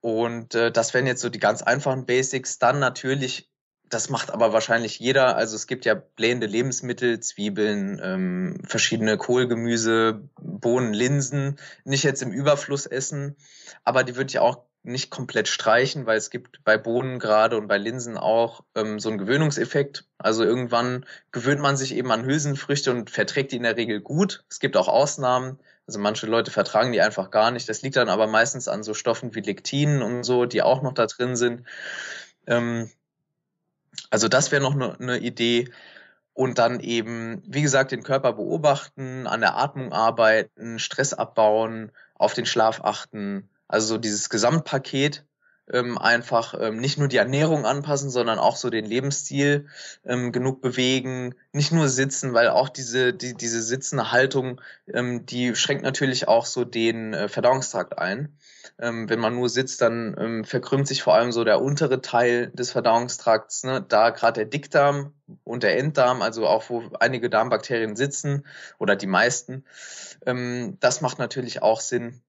Und äh, das wären jetzt so die ganz einfachen Basics. Dann natürlich das macht aber wahrscheinlich jeder. Also es gibt ja blähende Lebensmittel, Zwiebeln, ähm, verschiedene Kohlgemüse, Bohnen, Linsen. Nicht jetzt im Überfluss essen, aber die würde ich auch nicht komplett streichen, weil es gibt bei Bohnen gerade und bei Linsen auch ähm, so einen Gewöhnungseffekt. Also irgendwann gewöhnt man sich eben an Hülsenfrüchte und verträgt die in der Regel gut. Es gibt auch Ausnahmen. Also manche Leute vertragen die einfach gar nicht. Das liegt dann aber meistens an so Stoffen wie Lektinen und so, die auch noch da drin sind. Ähm, also das wäre noch eine ne Idee. Und dann eben, wie gesagt, den Körper beobachten, an der Atmung arbeiten, Stress abbauen, auf den Schlaf achten. Also so dieses Gesamtpaket ähm, einfach ähm, nicht nur die Ernährung anpassen, sondern auch so den Lebensstil ähm, genug bewegen, nicht nur sitzen, weil auch diese, die, diese sitzende Haltung, ähm, die schränkt natürlich auch so den äh, Verdauungstrakt ein. Ähm, wenn man nur sitzt, dann ähm, verkrümmt sich vor allem so der untere Teil des Verdauungstrakts. Ne? Da gerade der Dickdarm und der Enddarm, also auch wo einige Darmbakterien sitzen oder die meisten, ähm, das macht natürlich auch Sinn,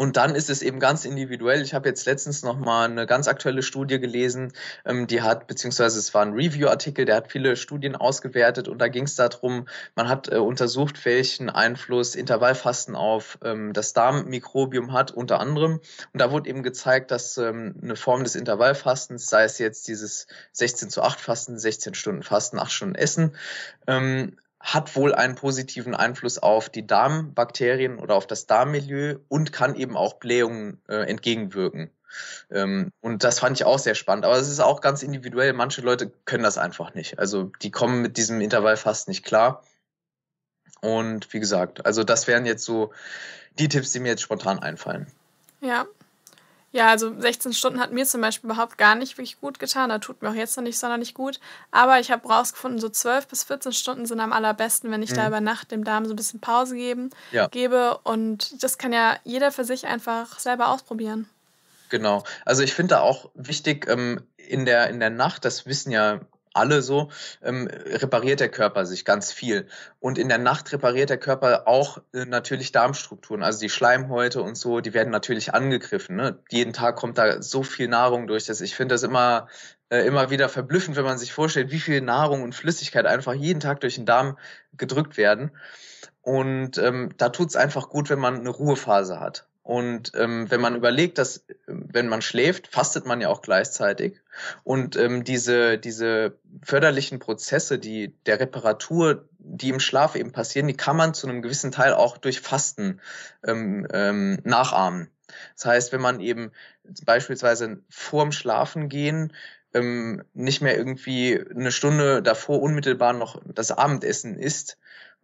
und dann ist es eben ganz individuell. Ich habe jetzt letztens nochmal eine ganz aktuelle Studie gelesen, ähm, die hat, beziehungsweise es war ein Review-Artikel, der hat viele Studien ausgewertet und da ging es darum, man hat äh, untersucht, welchen Einfluss Intervallfasten auf ähm, das Darmmikrobium hat, unter anderem. Und da wurde eben gezeigt, dass ähm, eine Form des Intervallfastens, sei es jetzt dieses 16 zu 8 Fasten, 16 Stunden Fasten, 8 Stunden Essen, ähm, hat wohl einen positiven Einfluss auf die Darmbakterien oder auf das Darmmilieu und kann eben auch Blähungen äh, entgegenwirken. Ähm, und das fand ich auch sehr spannend. Aber es ist auch ganz individuell. Manche Leute können das einfach nicht. Also die kommen mit diesem Intervall fast nicht klar. Und wie gesagt, also das wären jetzt so die Tipps, die mir jetzt spontan einfallen. Ja, ja, also 16 Stunden hat mir zum Beispiel überhaupt gar nicht wirklich gut getan. Da tut mir auch jetzt noch nicht sonderlich gut. Aber ich habe rausgefunden, so 12 bis 14 Stunden sind am allerbesten, wenn ich mhm. da über Nacht dem Darm so ein bisschen Pause geben, ja. gebe. Und das kann ja jeder für sich einfach selber ausprobieren. Genau. Also ich finde da auch wichtig, ähm, in, der, in der Nacht, das wissen ja alle so, ähm, repariert der Körper sich ganz viel. Und in der Nacht repariert der Körper auch äh, natürlich Darmstrukturen, also die Schleimhäute und so, die werden natürlich angegriffen. Ne? Jeden Tag kommt da so viel Nahrung durch. Das, ich finde das immer, äh, immer wieder verblüffend, wenn man sich vorstellt, wie viel Nahrung und Flüssigkeit einfach jeden Tag durch den Darm gedrückt werden. Und ähm, da tut es einfach gut, wenn man eine Ruhephase hat. Und ähm, wenn man überlegt, dass wenn man schläft, fastet man ja auch gleichzeitig. Und ähm, diese, diese förderlichen Prozesse, die der Reparatur, die im Schlaf eben passieren, die kann man zu einem gewissen Teil auch durch Fasten ähm, ähm, nachahmen. Das heißt, wenn man eben beispielsweise vorm Schlafen gehen ähm, nicht mehr irgendwie eine Stunde davor unmittelbar noch das Abendessen isst,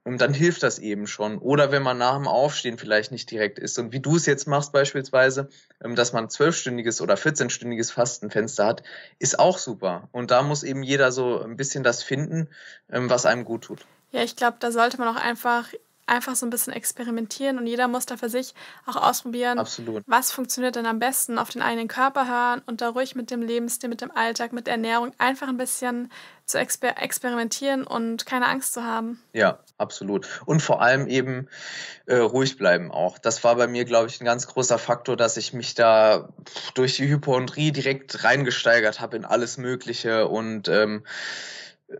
und dann hilft das eben schon. Oder wenn man nach dem Aufstehen vielleicht nicht direkt ist. Und wie du es jetzt machst beispielsweise, ähm, dass man zwölfstündiges oder 14-stündiges Fastenfenster hat, ist auch super. Und da muss eben jeder so ein bisschen das finden, ähm, was einem gut tut. Ja, ich glaube, da sollte man auch einfach einfach so ein bisschen experimentieren und jeder muss da für sich auch ausprobieren, Absolut. was funktioniert denn am besten, auf den eigenen Körper hören und da ruhig mit dem Lebensstil, mit dem Alltag, mit der Ernährung einfach ein bisschen zu exper experimentieren und keine Angst zu haben. Ja, Absolut. Und vor allem eben äh, ruhig bleiben auch. Das war bei mir, glaube ich, ein ganz großer Faktor, dass ich mich da durch die Hypochondrie direkt reingesteigert habe in alles Mögliche und ähm,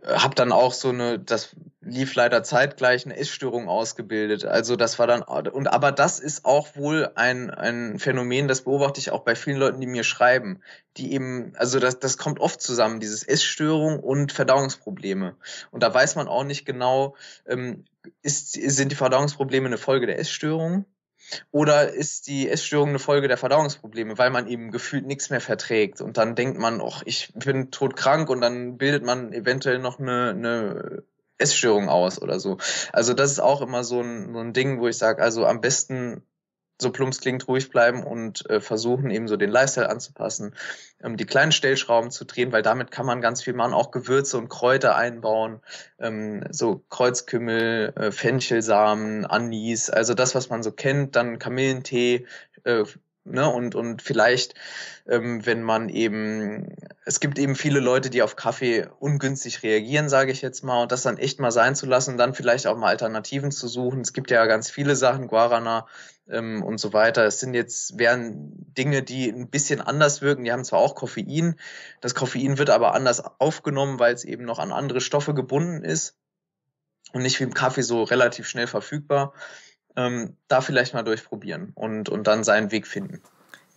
hab dann auch so eine, das lief leider zeitgleich, eine Essstörung ausgebildet. Also das war dann, und aber das ist auch wohl ein, ein Phänomen, das beobachte ich auch bei vielen Leuten, die mir schreiben, die eben, also das, das kommt oft zusammen, dieses Essstörung und Verdauungsprobleme. Und da weiß man auch nicht genau, ähm, ist, sind die Verdauungsprobleme eine Folge der Essstörung? Oder ist die Essstörung eine Folge der Verdauungsprobleme, weil man eben gefühlt nichts mehr verträgt und dann denkt man, ach, ich bin todkrank und dann bildet man eventuell noch eine, eine Essstörung aus oder so. Also das ist auch immer so ein, so ein Ding, wo ich sage, also am besten so plumps klingt, ruhig bleiben und äh, versuchen, eben so den Lifestyle anzupassen, ähm, die kleinen Stellschrauben zu drehen, weil damit kann man ganz viel machen, auch Gewürze und Kräuter einbauen, ähm, so Kreuzkümmel, äh, Fenchelsamen, Anis, also das, was man so kennt, dann Kamillentee, äh, Ne, und, und vielleicht, ähm, wenn man eben, es gibt eben viele Leute, die auf Kaffee ungünstig reagieren, sage ich jetzt mal, und das dann echt mal sein zu lassen dann vielleicht auch mal Alternativen zu suchen. Es gibt ja ganz viele Sachen, Guarana ähm, und so weiter. Es sind jetzt, wären Dinge, die ein bisschen anders wirken. Die haben zwar auch Koffein, das Koffein wird aber anders aufgenommen, weil es eben noch an andere Stoffe gebunden ist und nicht wie im Kaffee so relativ schnell verfügbar ähm, da vielleicht mal durchprobieren und, und dann seinen Weg finden.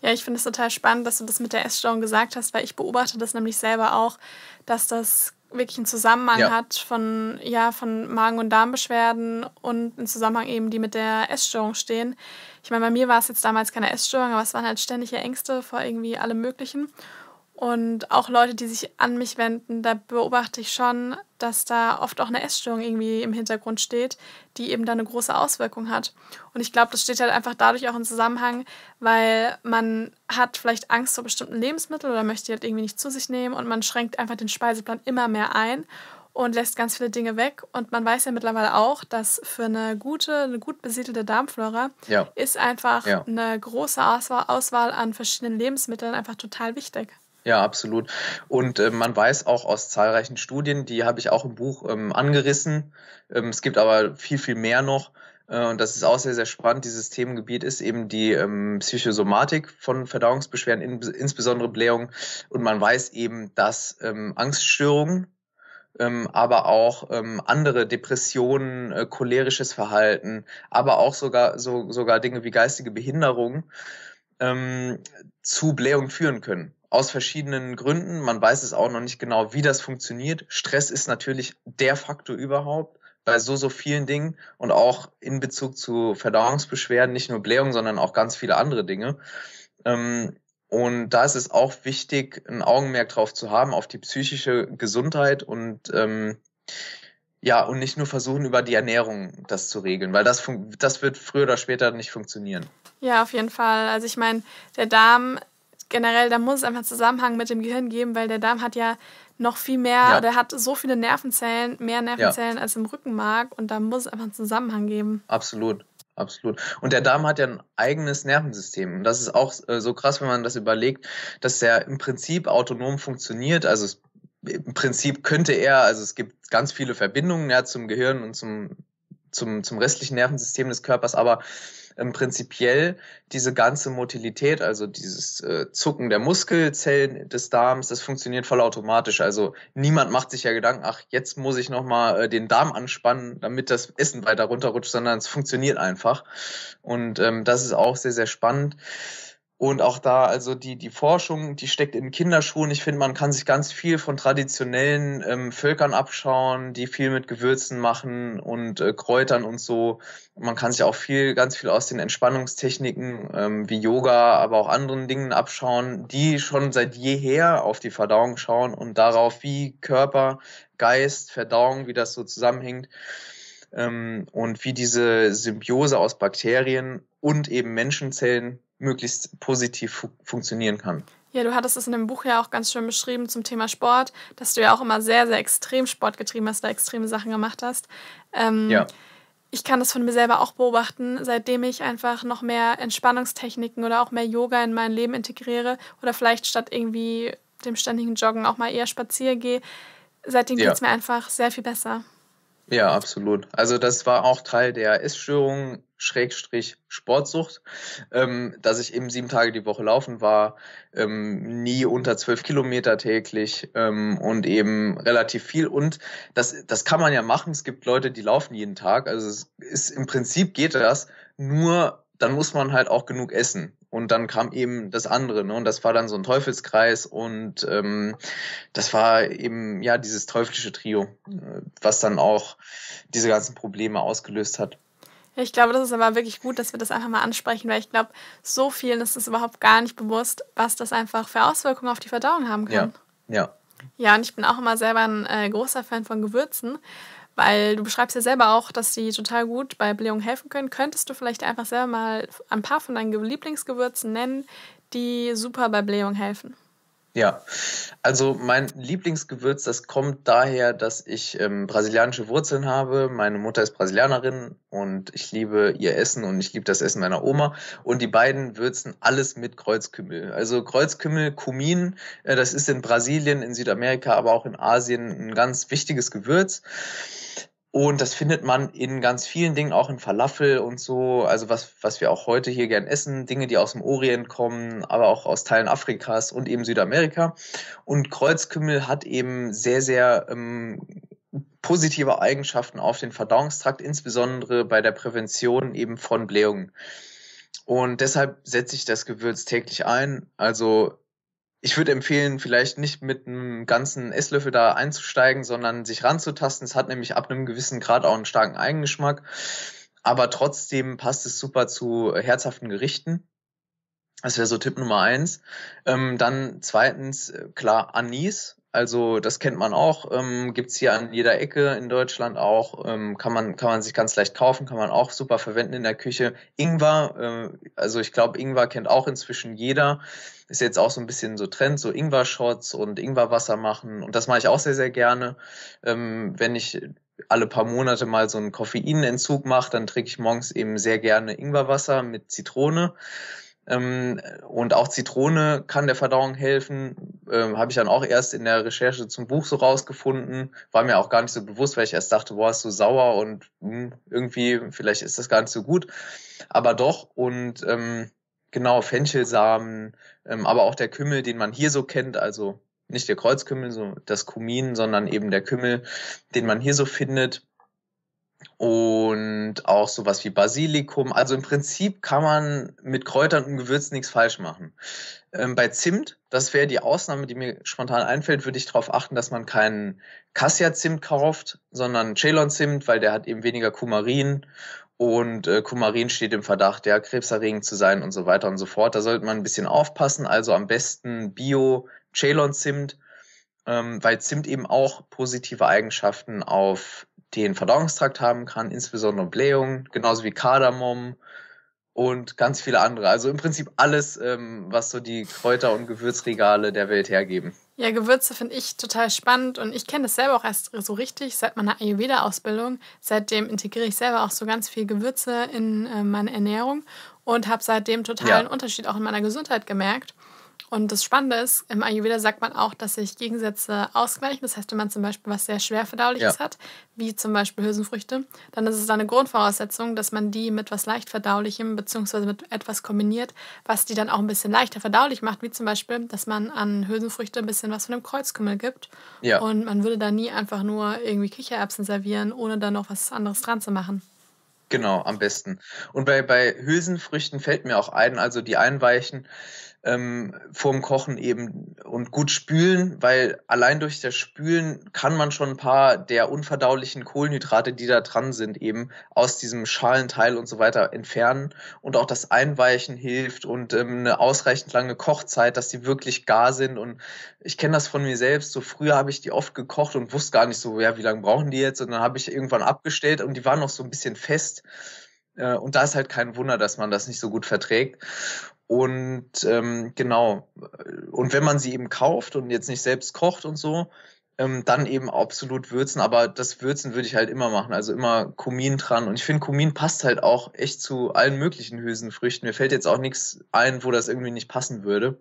Ja, ich finde es total spannend, dass du das mit der Essstörung gesagt hast, weil ich beobachte das nämlich selber auch, dass das wirklich einen Zusammenhang ja. hat von, ja, von Magen- und Darmbeschwerden und einen Zusammenhang eben, die mit der Essstörung stehen. Ich meine, bei mir war es jetzt damals keine Essstörung, aber es waren halt ständige Ängste vor irgendwie allem Möglichen. Und auch Leute, die sich an mich wenden, da beobachte ich schon, dass da oft auch eine Essstörung irgendwie im Hintergrund steht, die eben da eine große Auswirkung hat. Und ich glaube, das steht halt einfach dadurch auch im Zusammenhang, weil man hat vielleicht Angst vor bestimmten Lebensmitteln oder möchte die halt irgendwie nicht zu sich nehmen und man schränkt einfach den Speiseplan immer mehr ein und lässt ganz viele Dinge weg. Und man weiß ja mittlerweile auch, dass für eine gute, eine gut besiedelte Darmflora ja. ist einfach ja. eine große Auswahl an verschiedenen Lebensmitteln einfach total wichtig. Ja, absolut. Und äh, man weiß auch aus zahlreichen Studien, die habe ich auch im Buch ähm, angerissen. Ähm, es gibt aber viel, viel mehr noch. Äh, und das ist auch sehr, sehr spannend. Dieses Themengebiet ist eben die ähm, Psychosomatik von Verdauungsbeschwerden, in, insbesondere Blähungen. Und man weiß eben, dass ähm, Angststörungen, ähm, aber auch ähm, andere Depressionen, äh, cholerisches Verhalten, aber auch sogar, so, sogar Dinge wie geistige Behinderung zu Blähungen führen können aus verschiedenen Gründen. Man weiß es auch noch nicht genau, wie das funktioniert. Stress ist natürlich der Faktor überhaupt bei so, so vielen Dingen und auch in Bezug zu Verdauungsbeschwerden, nicht nur Blähung, sondern auch ganz viele andere Dinge. Ähm, und da ist es auch wichtig, ein Augenmerk drauf zu haben, auf die psychische Gesundheit und ähm, ja, und nicht nur versuchen, über die Ernährung das zu regeln, weil das, das wird früher oder später nicht funktionieren. Ja, auf jeden Fall. Also ich meine, der Darm generell, da muss es einfach einen Zusammenhang mit dem Gehirn geben, weil der Darm hat ja noch viel mehr ja. oder hat so viele Nervenzellen, mehr Nervenzellen ja. als im Rückenmark und da muss es einfach einen Zusammenhang geben. Absolut. Absolut. Und der Darm hat ja ein eigenes Nervensystem. Und das ist auch äh, so krass, wenn man das überlegt, dass der im Prinzip autonom funktioniert. Also es, im Prinzip könnte er, also es gibt ganz viele Verbindungen ja, zum Gehirn und zum, zum, zum restlichen Nervensystem des Körpers, aber ähm, prinzipiell diese ganze Motilität, also dieses äh, Zucken der Muskelzellen des Darms, das funktioniert vollautomatisch. Also niemand macht sich ja Gedanken, ach, jetzt muss ich nochmal äh, den Darm anspannen, damit das Essen weiter runterrutscht, sondern es funktioniert einfach. Und ähm, das ist auch sehr, sehr spannend. Und auch da, also die, die Forschung, die steckt in Kinderschuhen. Ich finde, man kann sich ganz viel von traditionellen ähm, Völkern abschauen, die viel mit Gewürzen machen und äh, Kräutern und so. Man kann sich auch viel, ganz viel aus den Entspannungstechniken ähm, wie Yoga, aber auch anderen Dingen abschauen, die schon seit jeher auf die Verdauung schauen und darauf, wie Körper, Geist, Verdauung, wie das so zusammenhängt ähm, und wie diese Symbiose aus Bakterien und eben Menschenzellen möglichst positiv fu funktionieren kann. Ja, du hattest es in dem Buch ja auch ganz schön beschrieben zum Thema Sport, dass du ja auch immer sehr, sehr extrem Sport getrieben hast, da extreme Sachen gemacht hast. Ähm, ja. Ich kann das von mir selber auch beobachten, seitdem ich einfach noch mehr Entspannungstechniken oder auch mehr Yoga in mein Leben integriere oder vielleicht statt irgendwie dem ständigen Joggen auch mal eher spazieren gehe. Seitdem ja. geht es mir einfach sehr viel besser. Ja, absolut. Also das war auch Teil der Essstörung Schrägstrich Sportsucht, ähm, dass ich eben sieben Tage die Woche laufen war, ähm, nie unter zwölf Kilometer täglich ähm, und eben relativ viel. Und das, das kann man ja machen. Es gibt Leute, die laufen jeden Tag. Also es ist im Prinzip geht das. Nur dann muss man halt auch genug essen und dann kam eben das andere. Ne? Und das war dann so ein Teufelskreis und ähm, das war eben ja dieses teuflische Trio, äh, was dann auch diese ganzen Probleme ausgelöst hat. Ich glaube, das ist aber wirklich gut, dass wir das einfach mal ansprechen, weil ich glaube, so vielen ist es überhaupt gar nicht bewusst, was das einfach für Auswirkungen auf die Verdauung haben kann. Ja, ja. Ja, und ich bin auch immer selber ein äh, großer Fan von Gewürzen. Weil du beschreibst ja selber auch, dass die total gut bei Blähungen helfen können. Könntest du vielleicht einfach selber mal ein paar von deinen Lieblingsgewürzen nennen, die super bei Blähungen helfen? Ja, also mein Lieblingsgewürz, das kommt daher, dass ich ähm, brasilianische Wurzeln habe. Meine Mutter ist Brasilianerin und ich liebe ihr Essen und ich liebe das Essen meiner Oma. Und die beiden würzen alles mit Kreuzkümmel. Also Kreuzkümmel, Kumin, äh, das ist in Brasilien, in Südamerika, aber auch in Asien ein ganz wichtiges Gewürz. Und das findet man in ganz vielen Dingen, auch in Falafel und so, also was, was wir auch heute hier gern essen, Dinge, die aus dem Orient kommen, aber auch aus Teilen Afrikas und eben Südamerika. Und Kreuzkümmel hat eben sehr, sehr ähm, positive Eigenschaften auf den Verdauungstrakt, insbesondere bei der Prävention eben von Blähungen. Und deshalb setze ich das Gewürz täglich ein. Also ich würde empfehlen, vielleicht nicht mit einem ganzen Esslöffel da einzusteigen, sondern sich ranzutasten. Es hat nämlich ab einem gewissen Grad auch einen starken Eigengeschmack. Aber trotzdem passt es super zu herzhaften Gerichten. Das wäre so Tipp Nummer eins. Ähm, dann zweitens, äh, klar, Anis. Also das kennt man auch, ähm, gibt es hier an jeder Ecke in Deutschland auch, ähm, kann, man, kann man sich ganz leicht kaufen, kann man auch super verwenden in der Küche. Ingwer, äh, also ich glaube, Ingwer kennt auch inzwischen jeder ist jetzt auch so ein bisschen so Trend, so Ingwer-Shots und Ingwerwasser machen. Und das mache ich auch sehr, sehr gerne. Ähm, wenn ich alle paar Monate mal so einen Koffeinentzug mache, dann trinke ich morgens eben sehr gerne Ingwerwasser mit Zitrone. Ähm, und auch Zitrone kann der Verdauung helfen. Ähm, Habe ich dann auch erst in der Recherche zum Buch so rausgefunden. War mir auch gar nicht so bewusst, weil ich erst dachte, boah, ist so sauer und mh, hm, irgendwie, vielleicht ist das gar nicht so gut. Aber doch, und ähm, Genau, Fenchelsamen, ähm, aber auch der Kümmel, den man hier so kennt, also nicht der Kreuzkümmel, so das Kumin, sondern eben der Kümmel, den man hier so findet. Und auch sowas wie Basilikum. Also im Prinzip kann man mit Kräutern und Gewürzen nichts falsch machen. Ähm, bei Zimt, das wäre die Ausnahme, die mir spontan einfällt, würde ich darauf achten, dass man keinen Cassia-Zimt kauft, sondern Ceylon-Zimt, weil der hat eben weniger Kumarin und äh, Kumarin steht im Verdacht, ja, krebserregend zu sein und so weiter und so fort. Da sollte man ein bisschen aufpassen. Also am besten Bio-Chalon-Zimt, ähm, weil Zimt eben auch positive Eigenschaften auf den Verdauungstrakt haben kann, insbesondere Blähungen, genauso wie Kardamom, und ganz viele andere. Also im Prinzip alles, ähm, was so die Kräuter- und Gewürzregale der Welt hergeben. Ja, Gewürze finde ich total spannend und ich kenne das selber auch erst so richtig seit meiner Ayurveda-Ausbildung. Seitdem integriere ich selber auch so ganz viel Gewürze in äh, meine Ernährung und habe seitdem totalen ja. Unterschied auch in meiner Gesundheit gemerkt. Und das Spannende ist, im Ayurveda sagt man auch, dass sich Gegensätze ausgleichen. Das heißt, wenn man zum Beispiel was sehr schwerverdauliches ja. hat, wie zum Beispiel Hülsenfrüchte, dann ist es eine Grundvoraussetzung, dass man die mit was leicht verdaulichem bzw. mit etwas kombiniert, was die dann auch ein bisschen leichter verdaulich macht, wie zum Beispiel, dass man an Hülsenfrüchte ein bisschen was von dem Kreuzkümmel gibt. Ja. Und man würde da nie einfach nur irgendwie Kichererbsen servieren, ohne da noch was anderes dran zu machen. Genau, am besten. Und bei, bei Hülsenfrüchten fällt mir auch ein, also die einweichen, ähm, vorm Kochen eben und gut spülen, weil allein durch das Spülen kann man schon ein paar der unverdaulichen Kohlenhydrate, die da dran sind, eben aus diesem Schalenteil und so weiter entfernen. Und auch das Einweichen hilft und ähm, eine ausreichend lange Kochzeit, dass die wirklich gar sind. Und ich kenne das von mir selbst. So früher habe ich die oft gekocht und wusste gar nicht so, ja, wie lange brauchen die jetzt? Und dann habe ich irgendwann abgestellt und die waren noch so ein bisschen fest. Äh, und da ist halt kein Wunder, dass man das nicht so gut verträgt. Und ähm, genau, und wenn man sie eben kauft und jetzt nicht selbst kocht und so, ähm, dann eben absolut würzen. Aber das Würzen würde ich halt immer machen, also immer Kumin dran. Und ich finde, Kumin passt halt auch echt zu allen möglichen Hülsenfrüchten. Mir fällt jetzt auch nichts ein, wo das irgendwie nicht passen würde.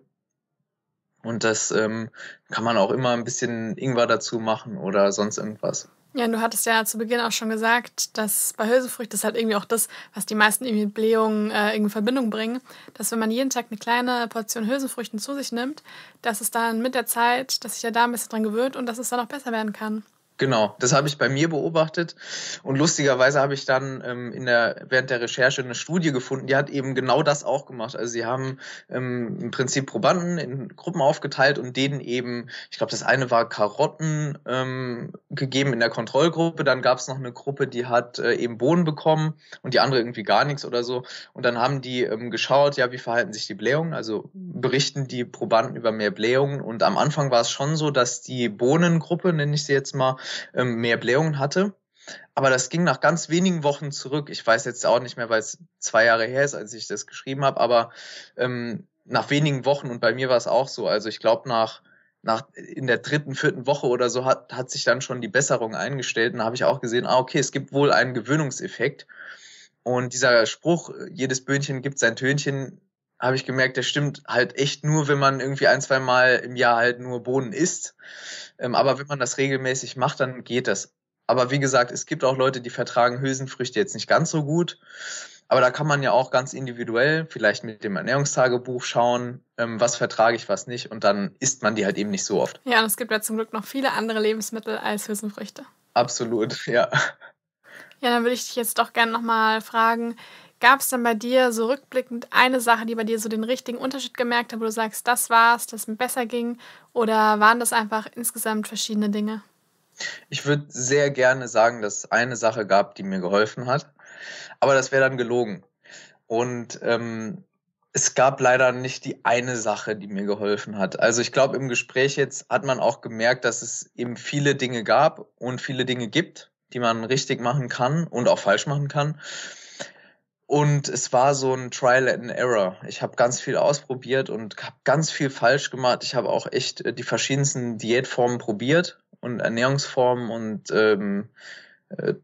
Und das ähm, kann man auch immer ein bisschen Ingwer dazu machen oder sonst irgendwas. Ja, du hattest ja zu Beginn auch schon gesagt, dass bei Hülsenfrüchten das ist halt irgendwie auch das, was die meisten irgendwie mit Blähungen äh, in Verbindung bringen, dass wenn man jeden Tag eine kleine Portion Hülsenfrüchten zu sich nimmt, dass es dann mit der Zeit, dass sich der Darm ein bisschen dran gewöhnt und dass es dann auch besser werden kann. Genau, das habe ich bei mir beobachtet und lustigerweise habe ich dann ähm, in der, während der Recherche eine Studie gefunden, die hat eben genau das auch gemacht. Also sie haben ähm, im Prinzip Probanden in Gruppen aufgeteilt und denen eben, ich glaube, das eine war Karotten ähm, gegeben in der Kontrollgruppe, dann gab es noch eine Gruppe, die hat äh, eben Bohnen bekommen und die andere irgendwie gar nichts oder so. Und dann haben die ähm, geschaut, ja, wie verhalten sich die Blähungen? Also berichten die Probanden über mehr Blähungen und am Anfang war es schon so, dass die Bohnengruppe, nenne ich sie jetzt mal, ähm, mehr Blähungen hatte. Aber das ging nach ganz wenigen Wochen zurück. Ich weiß jetzt auch nicht mehr, weil es zwei Jahre her ist, als ich das geschrieben habe, aber ähm, nach wenigen Wochen und bei mir war es auch so. Also ich glaube, nach, nach in der dritten, vierten Woche oder so hat, hat sich dann schon die Besserung eingestellt. Und da habe ich auch gesehen, ah, okay, es gibt wohl einen Gewöhnungseffekt. Und dieser Spruch, jedes Böhnchen gibt sein Tönchen, habe ich gemerkt, das stimmt halt echt nur, wenn man irgendwie ein, zwei Mal im Jahr halt nur Bohnen isst. Ähm, aber wenn man das regelmäßig macht, dann geht das. Aber wie gesagt, es gibt auch Leute, die vertragen Hülsenfrüchte jetzt nicht ganz so gut. Aber da kann man ja auch ganz individuell vielleicht mit dem Ernährungstagebuch schauen, ähm, was vertrage ich, was nicht. Und dann isst man die halt eben nicht so oft. Ja, und es gibt ja zum Glück noch viele andere Lebensmittel als Hülsenfrüchte. Absolut, ja. Ja, dann würde ich dich jetzt doch gerne nochmal fragen, Gab es dann bei dir so rückblickend eine Sache, die bei dir so den richtigen Unterschied gemerkt hat, wo du sagst, das war's, dass es mir besser ging? Oder waren das einfach insgesamt verschiedene Dinge? Ich würde sehr gerne sagen, dass es eine Sache gab, die mir geholfen hat. Aber das wäre dann gelogen. Und ähm, es gab leider nicht die eine Sache, die mir geholfen hat. Also ich glaube, im Gespräch jetzt hat man auch gemerkt, dass es eben viele Dinge gab und viele Dinge gibt, die man richtig machen kann und auch falsch machen kann. Und es war so ein Trial and Error. Ich habe ganz viel ausprobiert und habe ganz viel falsch gemacht. Ich habe auch echt äh, die verschiedensten Diätformen probiert und Ernährungsformen und ähm, äh,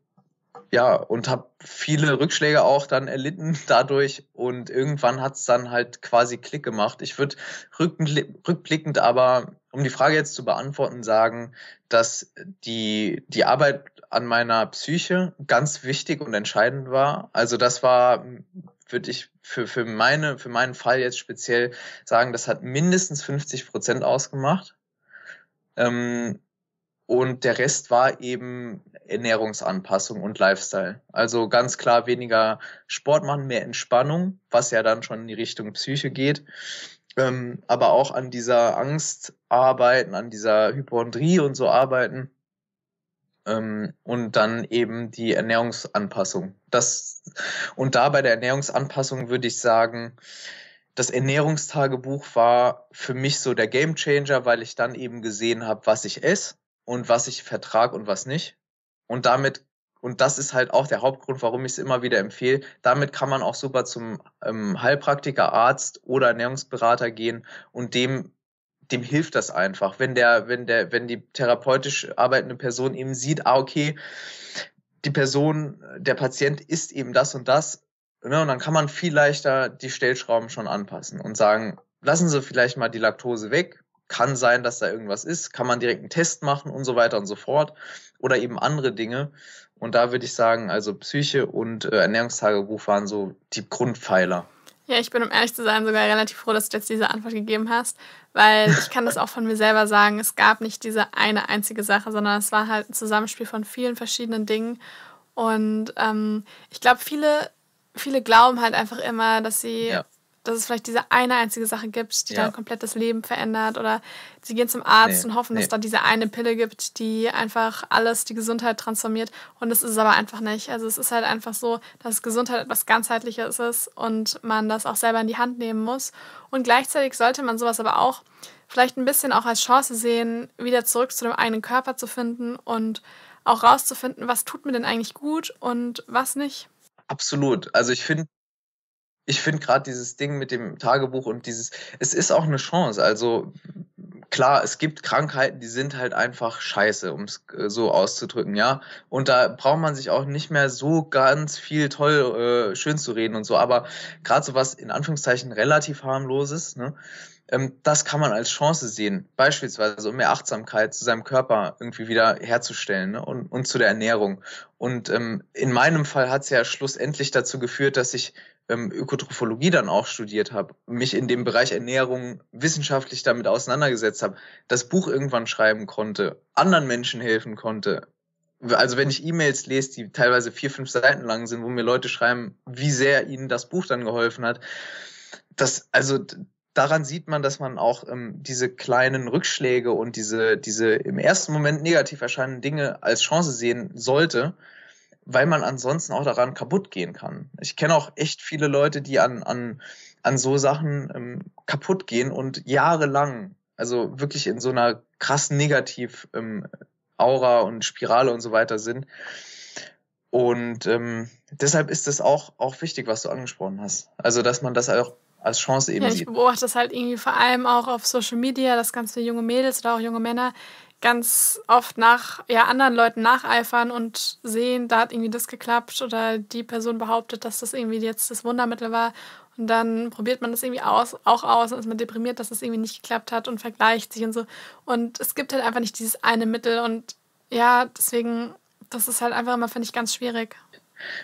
ja, und habe viele Rückschläge auch dann erlitten dadurch. Und irgendwann hat es dann halt quasi Klick gemacht. Ich würde rückblickend aber, um die Frage jetzt zu beantworten, sagen, dass die, die Arbeit an meiner Psyche ganz wichtig und entscheidend war. Also das war, würde ich für, für, meine, für meinen Fall jetzt speziell sagen, das hat mindestens 50 Prozent ausgemacht. Ähm, und der Rest war eben Ernährungsanpassung und Lifestyle. Also ganz klar weniger Sport machen, mehr Entspannung, was ja dann schon in die Richtung Psyche geht. Ähm, aber auch an dieser Angst arbeiten, an dieser Hypochondrie und so arbeiten. Ähm, und dann eben die Ernährungsanpassung. Das, und da bei der Ernährungsanpassung würde ich sagen, das Ernährungstagebuch war für mich so der Gamechanger, weil ich dann eben gesehen habe, was ich esse und was ich vertrag und was nicht. Und damit, und das ist halt auch der Hauptgrund, warum ich es immer wieder empfehle, damit kann man auch super zum ähm, Heilpraktiker, Arzt oder Ernährungsberater gehen und dem dem hilft das einfach, wenn der, wenn der, wenn die therapeutisch arbeitende Person eben sieht, ah, okay, die Person, der Patient ist eben das und das, ne, und dann kann man viel leichter die Stellschrauben schon anpassen und sagen, lassen Sie vielleicht mal die Laktose weg, kann sein, dass da irgendwas ist, kann man direkt einen Test machen und so weiter und so fort oder eben andere Dinge. Und da würde ich sagen, also Psyche und äh, Ernährungstagebuch waren so die Grundpfeiler. Ja, ich bin, um ehrlich zu sein, sogar relativ froh, dass du jetzt diese Antwort gegeben hast, weil ich kann das auch von mir selber sagen. Es gab nicht diese eine einzige Sache, sondern es war halt ein Zusammenspiel von vielen verschiedenen Dingen. Und ähm, ich glaube, viele, viele glauben halt einfach immer, dass sie ja dass es vielleicht diese eine einzige Sache gibt, die ja. dann komplett das Leben verändert. Oder sie gehen zum Arzt nee, und hoffen, nee. dass da diese eine Pille gibt, die einfach alles, die Gesundheit transformiert. Und das ist es aber einfach nicht. Also es ist halt einfach so, dass Gesundheit etwas ganzheitliches ist und man das auch selber in die Hand nehmen muss. Und gleichzeitig sollte man sowas aber auch vielleicht ein bisschen auch als Chance sehen, wieder zurück zu dem eigenen Körper zu finden und auch rauszufinden, was tut mir denn eigentlich gut und was nicht. Absolut. Also ich finde ich finde gerade dieses Ding mit dem Tagebuch und dieses, es ist auch eine Chance. Also klar, es gibt Krankheiten, die sind halt einfach scheiße, um es äh, so auszudrücken, ja. Und da braucht man sich auch nicht mehr so ganz viel toll, äh, schön zu reden und so. Aber gerade so was in Anführungszeichen relativ harmloses, ne? Ähm, das kann man als Chance sehen, beispielsweise um mehr Achtsamkeit zu seinem Körper irgendwie wieder herzustellen ne? und, und zu der Ernährung. Und ähm, in meinem Fall hat es ja schlussendlich dazu geführt, dass ich ähm, Ökotrophologie dann auch studiert habe, mich in dem Bereich Ernährung wissenschaftlich damit auseinandergesetzt habe, das Buch irgendwann schreiben konnte, anderen Menschen helfen konnte. Also wenn ich E-Mails lese, die teilweise vier, fünf Seiten lang sind, wo mir Leute schreiben, wie sehr ihnen das Buch dann geholfen hat, das, also daran sieht man, dass man auch ähm, diese kleinen Rückschläge und diese, diese im ersten Moment negativ erscheinenden Dinge als Chance sehen sollte, weil man ansonsten auch daran kaputt gehen kann. Ich kenne auch echt viele Leute, die an, an, an so Sachen ähm, kaputt gehen und jahrelang, also wirklich in so einer krassen Negativ- ähm, Aura und Spirale und so weiter sind. Und ähm, deshalb ist das auch, auch wichtig, was du angesprochen hast. Also, dass man das auch als Chance eben ja, ich sieht. Ich beobachte das halt irgendwie vor allem auch auf Social Media, dass ganz viele junge Mädels oder auch junge Männer ganz oft nach ja, anderen Leuten nacheifern und sehen, da hat irgendwie das geklappt oder die Person behauptet, dass das irgendwie jetzt das Wundermittel war. Und dann probiert man das irgendwie aus, auch aus und ist man deprimiert, dass das irgendwie nicht geklappt hat und vergleicht sich und so. Und es gibt halt einfach nicht dieses eine Mittel. Und ja, deswegen, das ist halt einfach immer, finde ich, ganz schwierig.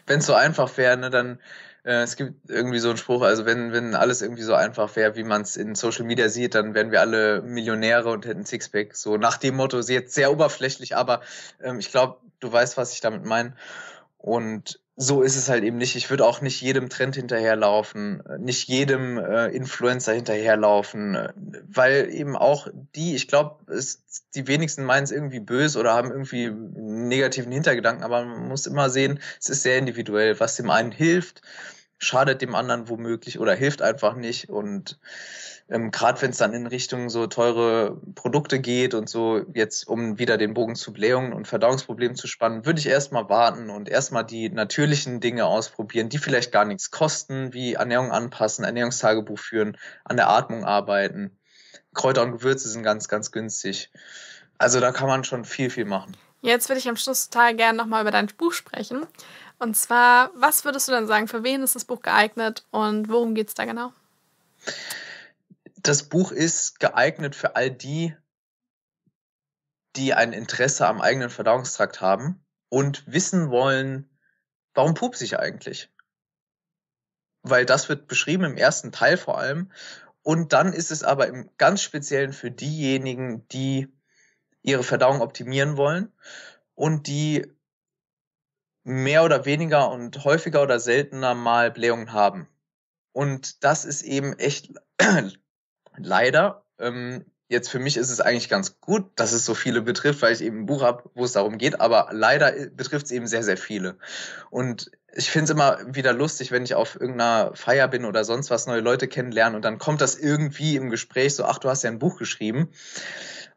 Wenn es so einfach wäre, ne, dann äh, es gibt irgendwie so einen Spruch, also wenn, wenn alles irgendwie so einfach wäre, wie man es in Social Media sieht, dann wären wir alle Millionäre und hätten Sixpack. So nach dem Motto, ist jetzt sehr oberflächlich, aber ähm, ich glaube, du weißt, was ich damit meine. Und so ist es halt eben nicht. Ich würde auch nicht jedem Trend hinterherlaufen, nicht jedem äh, Influencer hinterherlaufen, äh, weil eben auch die, ich glaube, die wenigsten meinen es irgendwie böse oder haben irgendwie negativen Hintergedanken, aber man muss immer sehen, es ist sehr individuell, was dem einen hilft, schadet dem anderen womöglich oder hilft einfach nicht und ähm, gerade wenn es dann in Richtung so teure Produkte geht und so, jetzt um wieder den Bogen zu Blähungen und Verdauungsproblemen zu spannen, würde ich erstmal warten und erstmal die natürlichen Dinge ausprobieren, die vielleicht gar nichts kosten, wie Ernährung anpassen, Ernährungstagebuch führen, an der Atmung arbeiten. Kräuter und Gewürze sind ganz, ganz günstig. Also da kann man schon viel, viel machen. Jetzt würde ich am Schluss total gerne nochmal über dein Buch sprechen. Und zwar, was würdest du dann sagen, für wen ist das Buch geeignet und worum geht es da genau? das Buch ist geeignet für all die, die ein Interesse am eigenen Verdauungstrakt haben und wissen wollen, warum pups ich eigentlich? Weil das wird beschrieben im ersten Teil vor allem. Und dann ist es aber im ganz Speziellen für diejenigen, die ihre Verdauung optimieren wollen und die mehr oder weniger und häufiger oder seltener mal Blähungen haben. Und das ist eben echt leider. Ähm, jetzt für mich ist es eigentlich ganz gut, dass es so viele betrifft, weil ich eben ein Buch habe, wo es darum geht, aber leider äh, betrifft es eben sehr, sehr viele. Und ich finde es immer wieder lustig, wenn ich auf irgendeiner Feier bin oder sonst was neue Leute kennenlernen und dann kommt das irgendwie im Gespräch so, ach, du hast ja ein Buch geschrieben.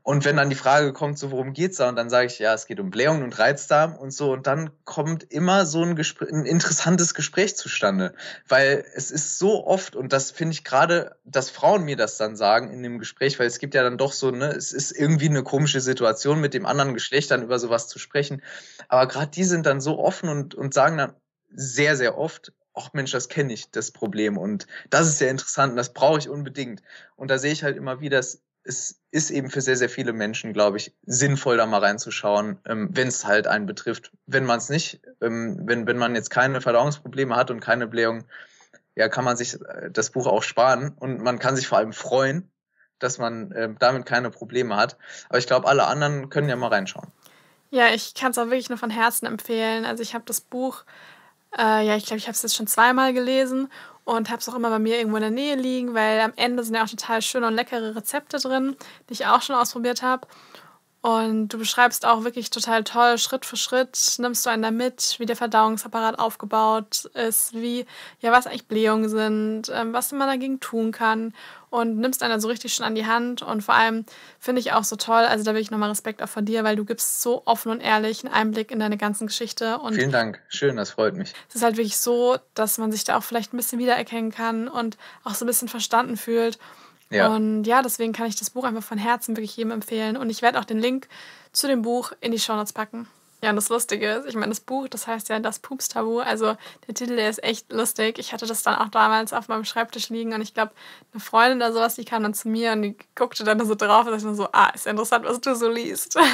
Und wenn dann die Frage kommt, so worum geht's da? Und dann sage ich, ja, es geht um Blähung und Reizdarm und so. Und dann kommt immer so ein, Gespr ein interessantes Gespräch zustande. Weil es ist so oft, und das finde ich gerade, dass Frauen mir das dann sagen in dem Gespräch, weil es gibt ja dann doch so, ne, es ist irgendwie eine komische Situation, mit dem anderen Geschlecht dann über sowas zu sprechen. Aber gerade die sind dann so offen und, und sagen dann sehr, sehr oft, ach Mensch, das kenne ich, das Problem. Und das ist ja interessant und das brauche ich unbedingt. Und da sehe ich halt immer wieder, dass es ist eben für sehr, sehr viele Menschen, glaube ich, sinnvoll, da mal reinzuschauen, ähm, wenn es halt einen betrifft. Wenn man es nicht, ähm, wenn, wenn man jetzt keine Verdauungsprobleme hat und keine Blähung, ja, kann man sich äh, das Buch auch sparen und man kann sich vor allem freuen, dass man äh, damit keine Probleme hat. Aber ich glaube, alle anderen können ja mal reinschauen. Ja, ich kann es auch wirklich nur von Herzen empfehlen. Also ich habe das Buch, äh, ja, ich glaube, ich habe es jetzt schon zweimal gelesen und habe es auch immer bei mir irgendwo in der Nähe liegen, weil am Ende sind ja auch total schöne und leckere Rezepte drin, die ich auch schon ausprobiert habe. Und du beschreibst auch wirklich total toll, Schritt für Schritt nimmst du einen da mit, wie der Verdauungsapparat aufgebaut ist, wie, ja, was eigentlich Blähungen sind, ähm, was man dagegen tun kann und nimmst einen da so richtig schön an die Hand. Und vor allem finde ich auch so toll, also da will ich nochmal Respekt auch von dir, weil du gibst so offen und ehrlich einen Einblick in deine ganzen Geschichte. Und Vielen Dank, schön, das freut mich. Es ist halt wirklich so, dass man sich da auch vielleicht ein bisschen wiedererkennen kann und auch so ein bisschen verstanden fühlt. Ja. Und ja, deswegen kann ich das Buch einfach von Herzen wirklich jedem empfehlen. Und ich werde auch den Link zu dem Buch in die Show Notes packen. Ja, und das Lustige ist, ich meine, das Buch, das heißt ja Das Pups-Tabu. Also der Titel, der ist echt lustig. Ich hatte das dann auch damals auf meinem Schreibtisch liegen und ich glaube, eine Freundin oder sowas, die kam dann zu mir und die guckte dann so drauf und dachte dann so, ah, ist ja interessant, was du so liest.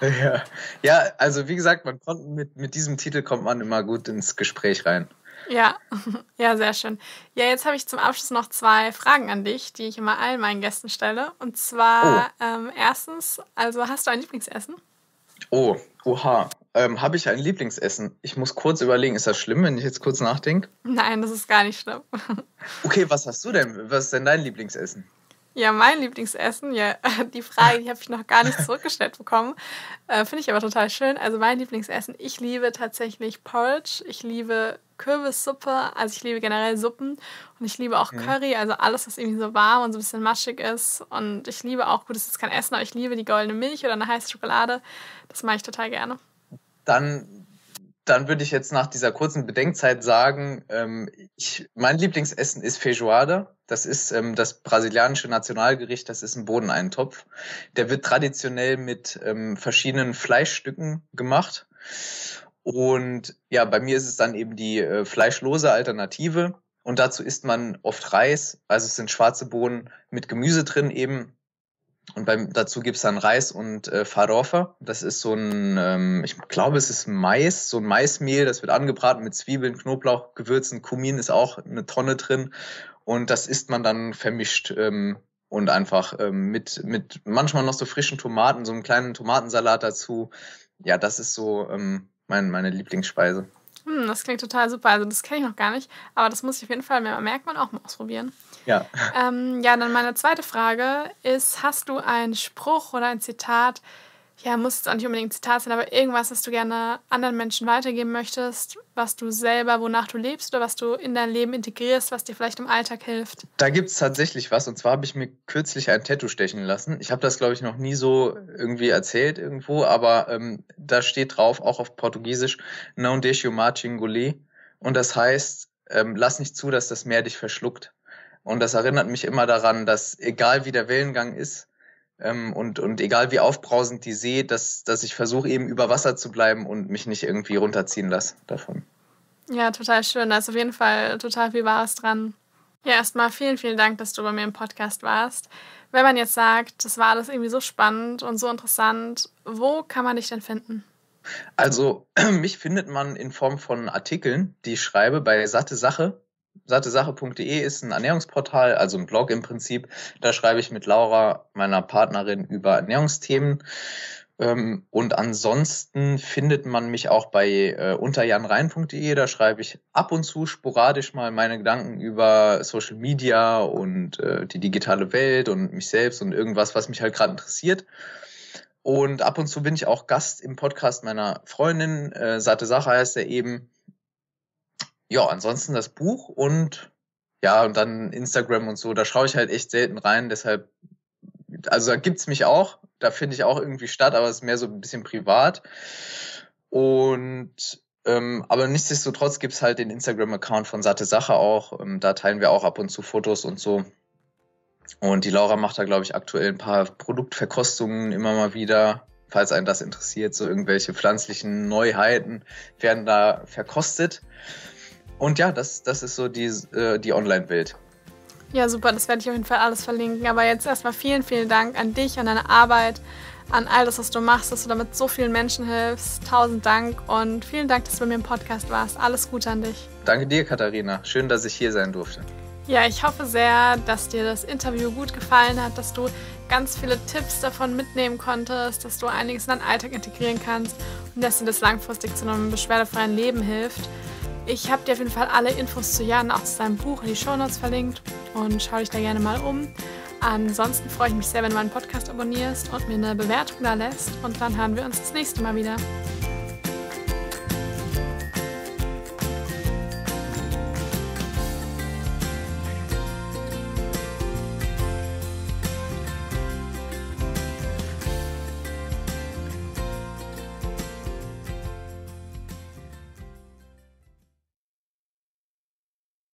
Ja, ja also wie gesagt, man konnte mit, mit diesem Titel kommt man immer gut ins Gespräch rein. Ja, ja, sehr schön. Ja, jetzt habe ich zum Abschluss noch zwei Fragen an dich, die ich immer allen meinen Gästen stelle. Und zwar oh. ähm, erstens, also hast du ein Lieblingsessen? Oh, oha. Ähm, habe ich ein Lieblingsessen? Ich muss kurz überlegen, ist das schlimm, wenn ich jetzt kurz nachdenke? Nein, das ist gar nicht schlimm. Okay, was hast du denn? Was ist denn dein Lieblingsessen? Ja, mein Lieblingsessen, ja, die Frage, die habe ich noch gar nicht zurückgestellt bekommen. Äh, Finde ich aber total schön. Also mein Lieblingsessen, ich liebe tatsächlich Porridge, ich liebe Kürbissuppe. Also ich liebe generell Suppen und ich liebe auch mhm. Curry, also alles, was irgendwie so warm und so ein bisschen maschig ist. Und ich liebe auch, gut, es ist kein Essen, aber ich liebe die goldene Milch oder eine heiße Schokolade. Das mache ich total gerne. Dann, dann würde ich jetzt nach dieser kurzen Bedenkzeit sagen, ähm, ich, mein Lieblingsessen ist Feijoada. Das ist ähm, das brasilianische Nationalgericht, das ist ein Bodeneintopf. Der wird traditionell mit ähm, verschiedenen Fleischstücken gemacht. Und ja, bei mir ist es dann eben die äh, fleischlose Alternative. Und dazu isst man oft Reis. Also es sind schwarze Bohnen mit Gemüse drin eben. Und beim, dazu gibt's dann Reis und äh, Farofa. Das ist so ein, ähm, ich glaube, es ist Mais, so ein Maismehl. Das wird angebraten mit Zwiebeln, Knoblauch, Gewürzen. Kumin ist auch eine Tonne drin. Und das isst man dann vermischt ähm, und einfach ähm, mit, mit manchmal noch so frischen Tomaten, so einem kleinen Tomatensalat dazu. Ja, das ist so ähm, mein, meine Lieblingsspeise. Hm, das klingt total super. Also das kenne ich noch gar nicht, aber das muss ich auf jeden Fall mir merken und auch mal ausprobieren. Ja. Ähm, ja, dann meine zweite Frage ist, hast du einen Spruch oder ein Zitat, ja, muss jetzt auch nicht unbedingt ein Zitat sein, aber irgendwas, was du gerne anderen Menschen weitergeben möchtest, was du selber, wonach du lebst oder was du in dein Leben integrierst, was dir vielleicht im Alltag hilft? Da gibt es tatsächlich was. Und zwar habe ich mir kürzlich ein Tattoo stechen lassen. Ich habe das, glaube ich, noch nie so irgendwie erzählt irgendwo, aber ähm, da steht drauf, auch auf Portugiesisch, Non deixo marchingole. Und das heißt, ähm, lass nicht zu, dass das Meer dich verschluckt. Und das erinnert mich immer daran, dass egal wie der Wellengang ist, ähm, und, und egal wie aufbrausend die See, dass, dass ich versuche eben über Wasser zu bleiben und mich nicht irgendwie runterziehen lasse davon. Ja, total schön. Da ist auf jeden Fall total viel Wahres dran. Ja, erstmal vielen, vielen Dank, dass du bei mir im Podcast warst. Wenn man jetzt sagt, das war alles irgendwie so spannend und so interessant, wo kann man dich denn finden? Also, mich findet man in Form von Artikeln, die ich schreibe bei Satte Sache sattesache.de ist ein Ernährungsportal, also ein Blog im Prinzip. Da schreibe ich mit Laura, meiner Partnerin, über Ernährungsthemen. Ähm, und ansonsten findet man mich auch bei äh, unterjanrein.de. Da schreibe ich ab und zu sporadisch mal meine Gedanken über Social Media und äh, die digitale Welt und mich selbst und irgendwas, was mich halt gerade interessiert. Und ab und zu bin ich auch Gast im Podcast meiner Freundin. Äh, Satte Sache heißt er eben ja, ansonsten das Buch und ja, und dann Instagram und so, da schaue ich halt echt selten rein, deshalb, also da gibt's mich auch, da finde ich auch irgendwie statt, aber es ist mehr so ein bisschen privat. Und ähm, aber nichtsdestotrotz gibt's halt den Instagram-Account von Satte Sache auch. Ähm, da teilen wir auch ab und zu Fotos und so. Und die Laura macht da, glaube ich, aktuell ein paar Produktverkostungen immer mal wieder. Falls einen das interessiert, so irgendwelche pflanzlichen Neuheiten werden da verkostet. Und ja, das, das ist so die, äh, die Online-Welt. Ja, super, das werde ich auf jeden Fall alles verlinken. Aber jetzt erstmal vielen, vielen Dank an dich, an deine Arbeit, an all das, was du machst, dass du damit so vielen Menschen hilfst. Tausend Dank und vielen Dank, dass du bei mir im Podcast warst. Alles Gute an dich. Danke dir, Katharina. Schön, dass ich hier sein durfte. Ja, ich hoffe sehr, dass dir das Interview gut gefallen hat, dass du ganz viele Tipps davon mitnehmen konntest, dass du einiges in deinen Alltag integrieren kannst und dass dir das langfristig zu einem beschwerdefreien Leben hilft. Ich habe dir auf jeden Fall alle Infos zu Jan auch zu seinem Buch in die Shownotes verlinkt und schau dich da gerne mal um. Ansonsten freue ich mich sehr, wenn du meinen Podcast abonnierst und mir eine Bewertung da lässt. Und dann hören wir uns das nächste Mal wieder.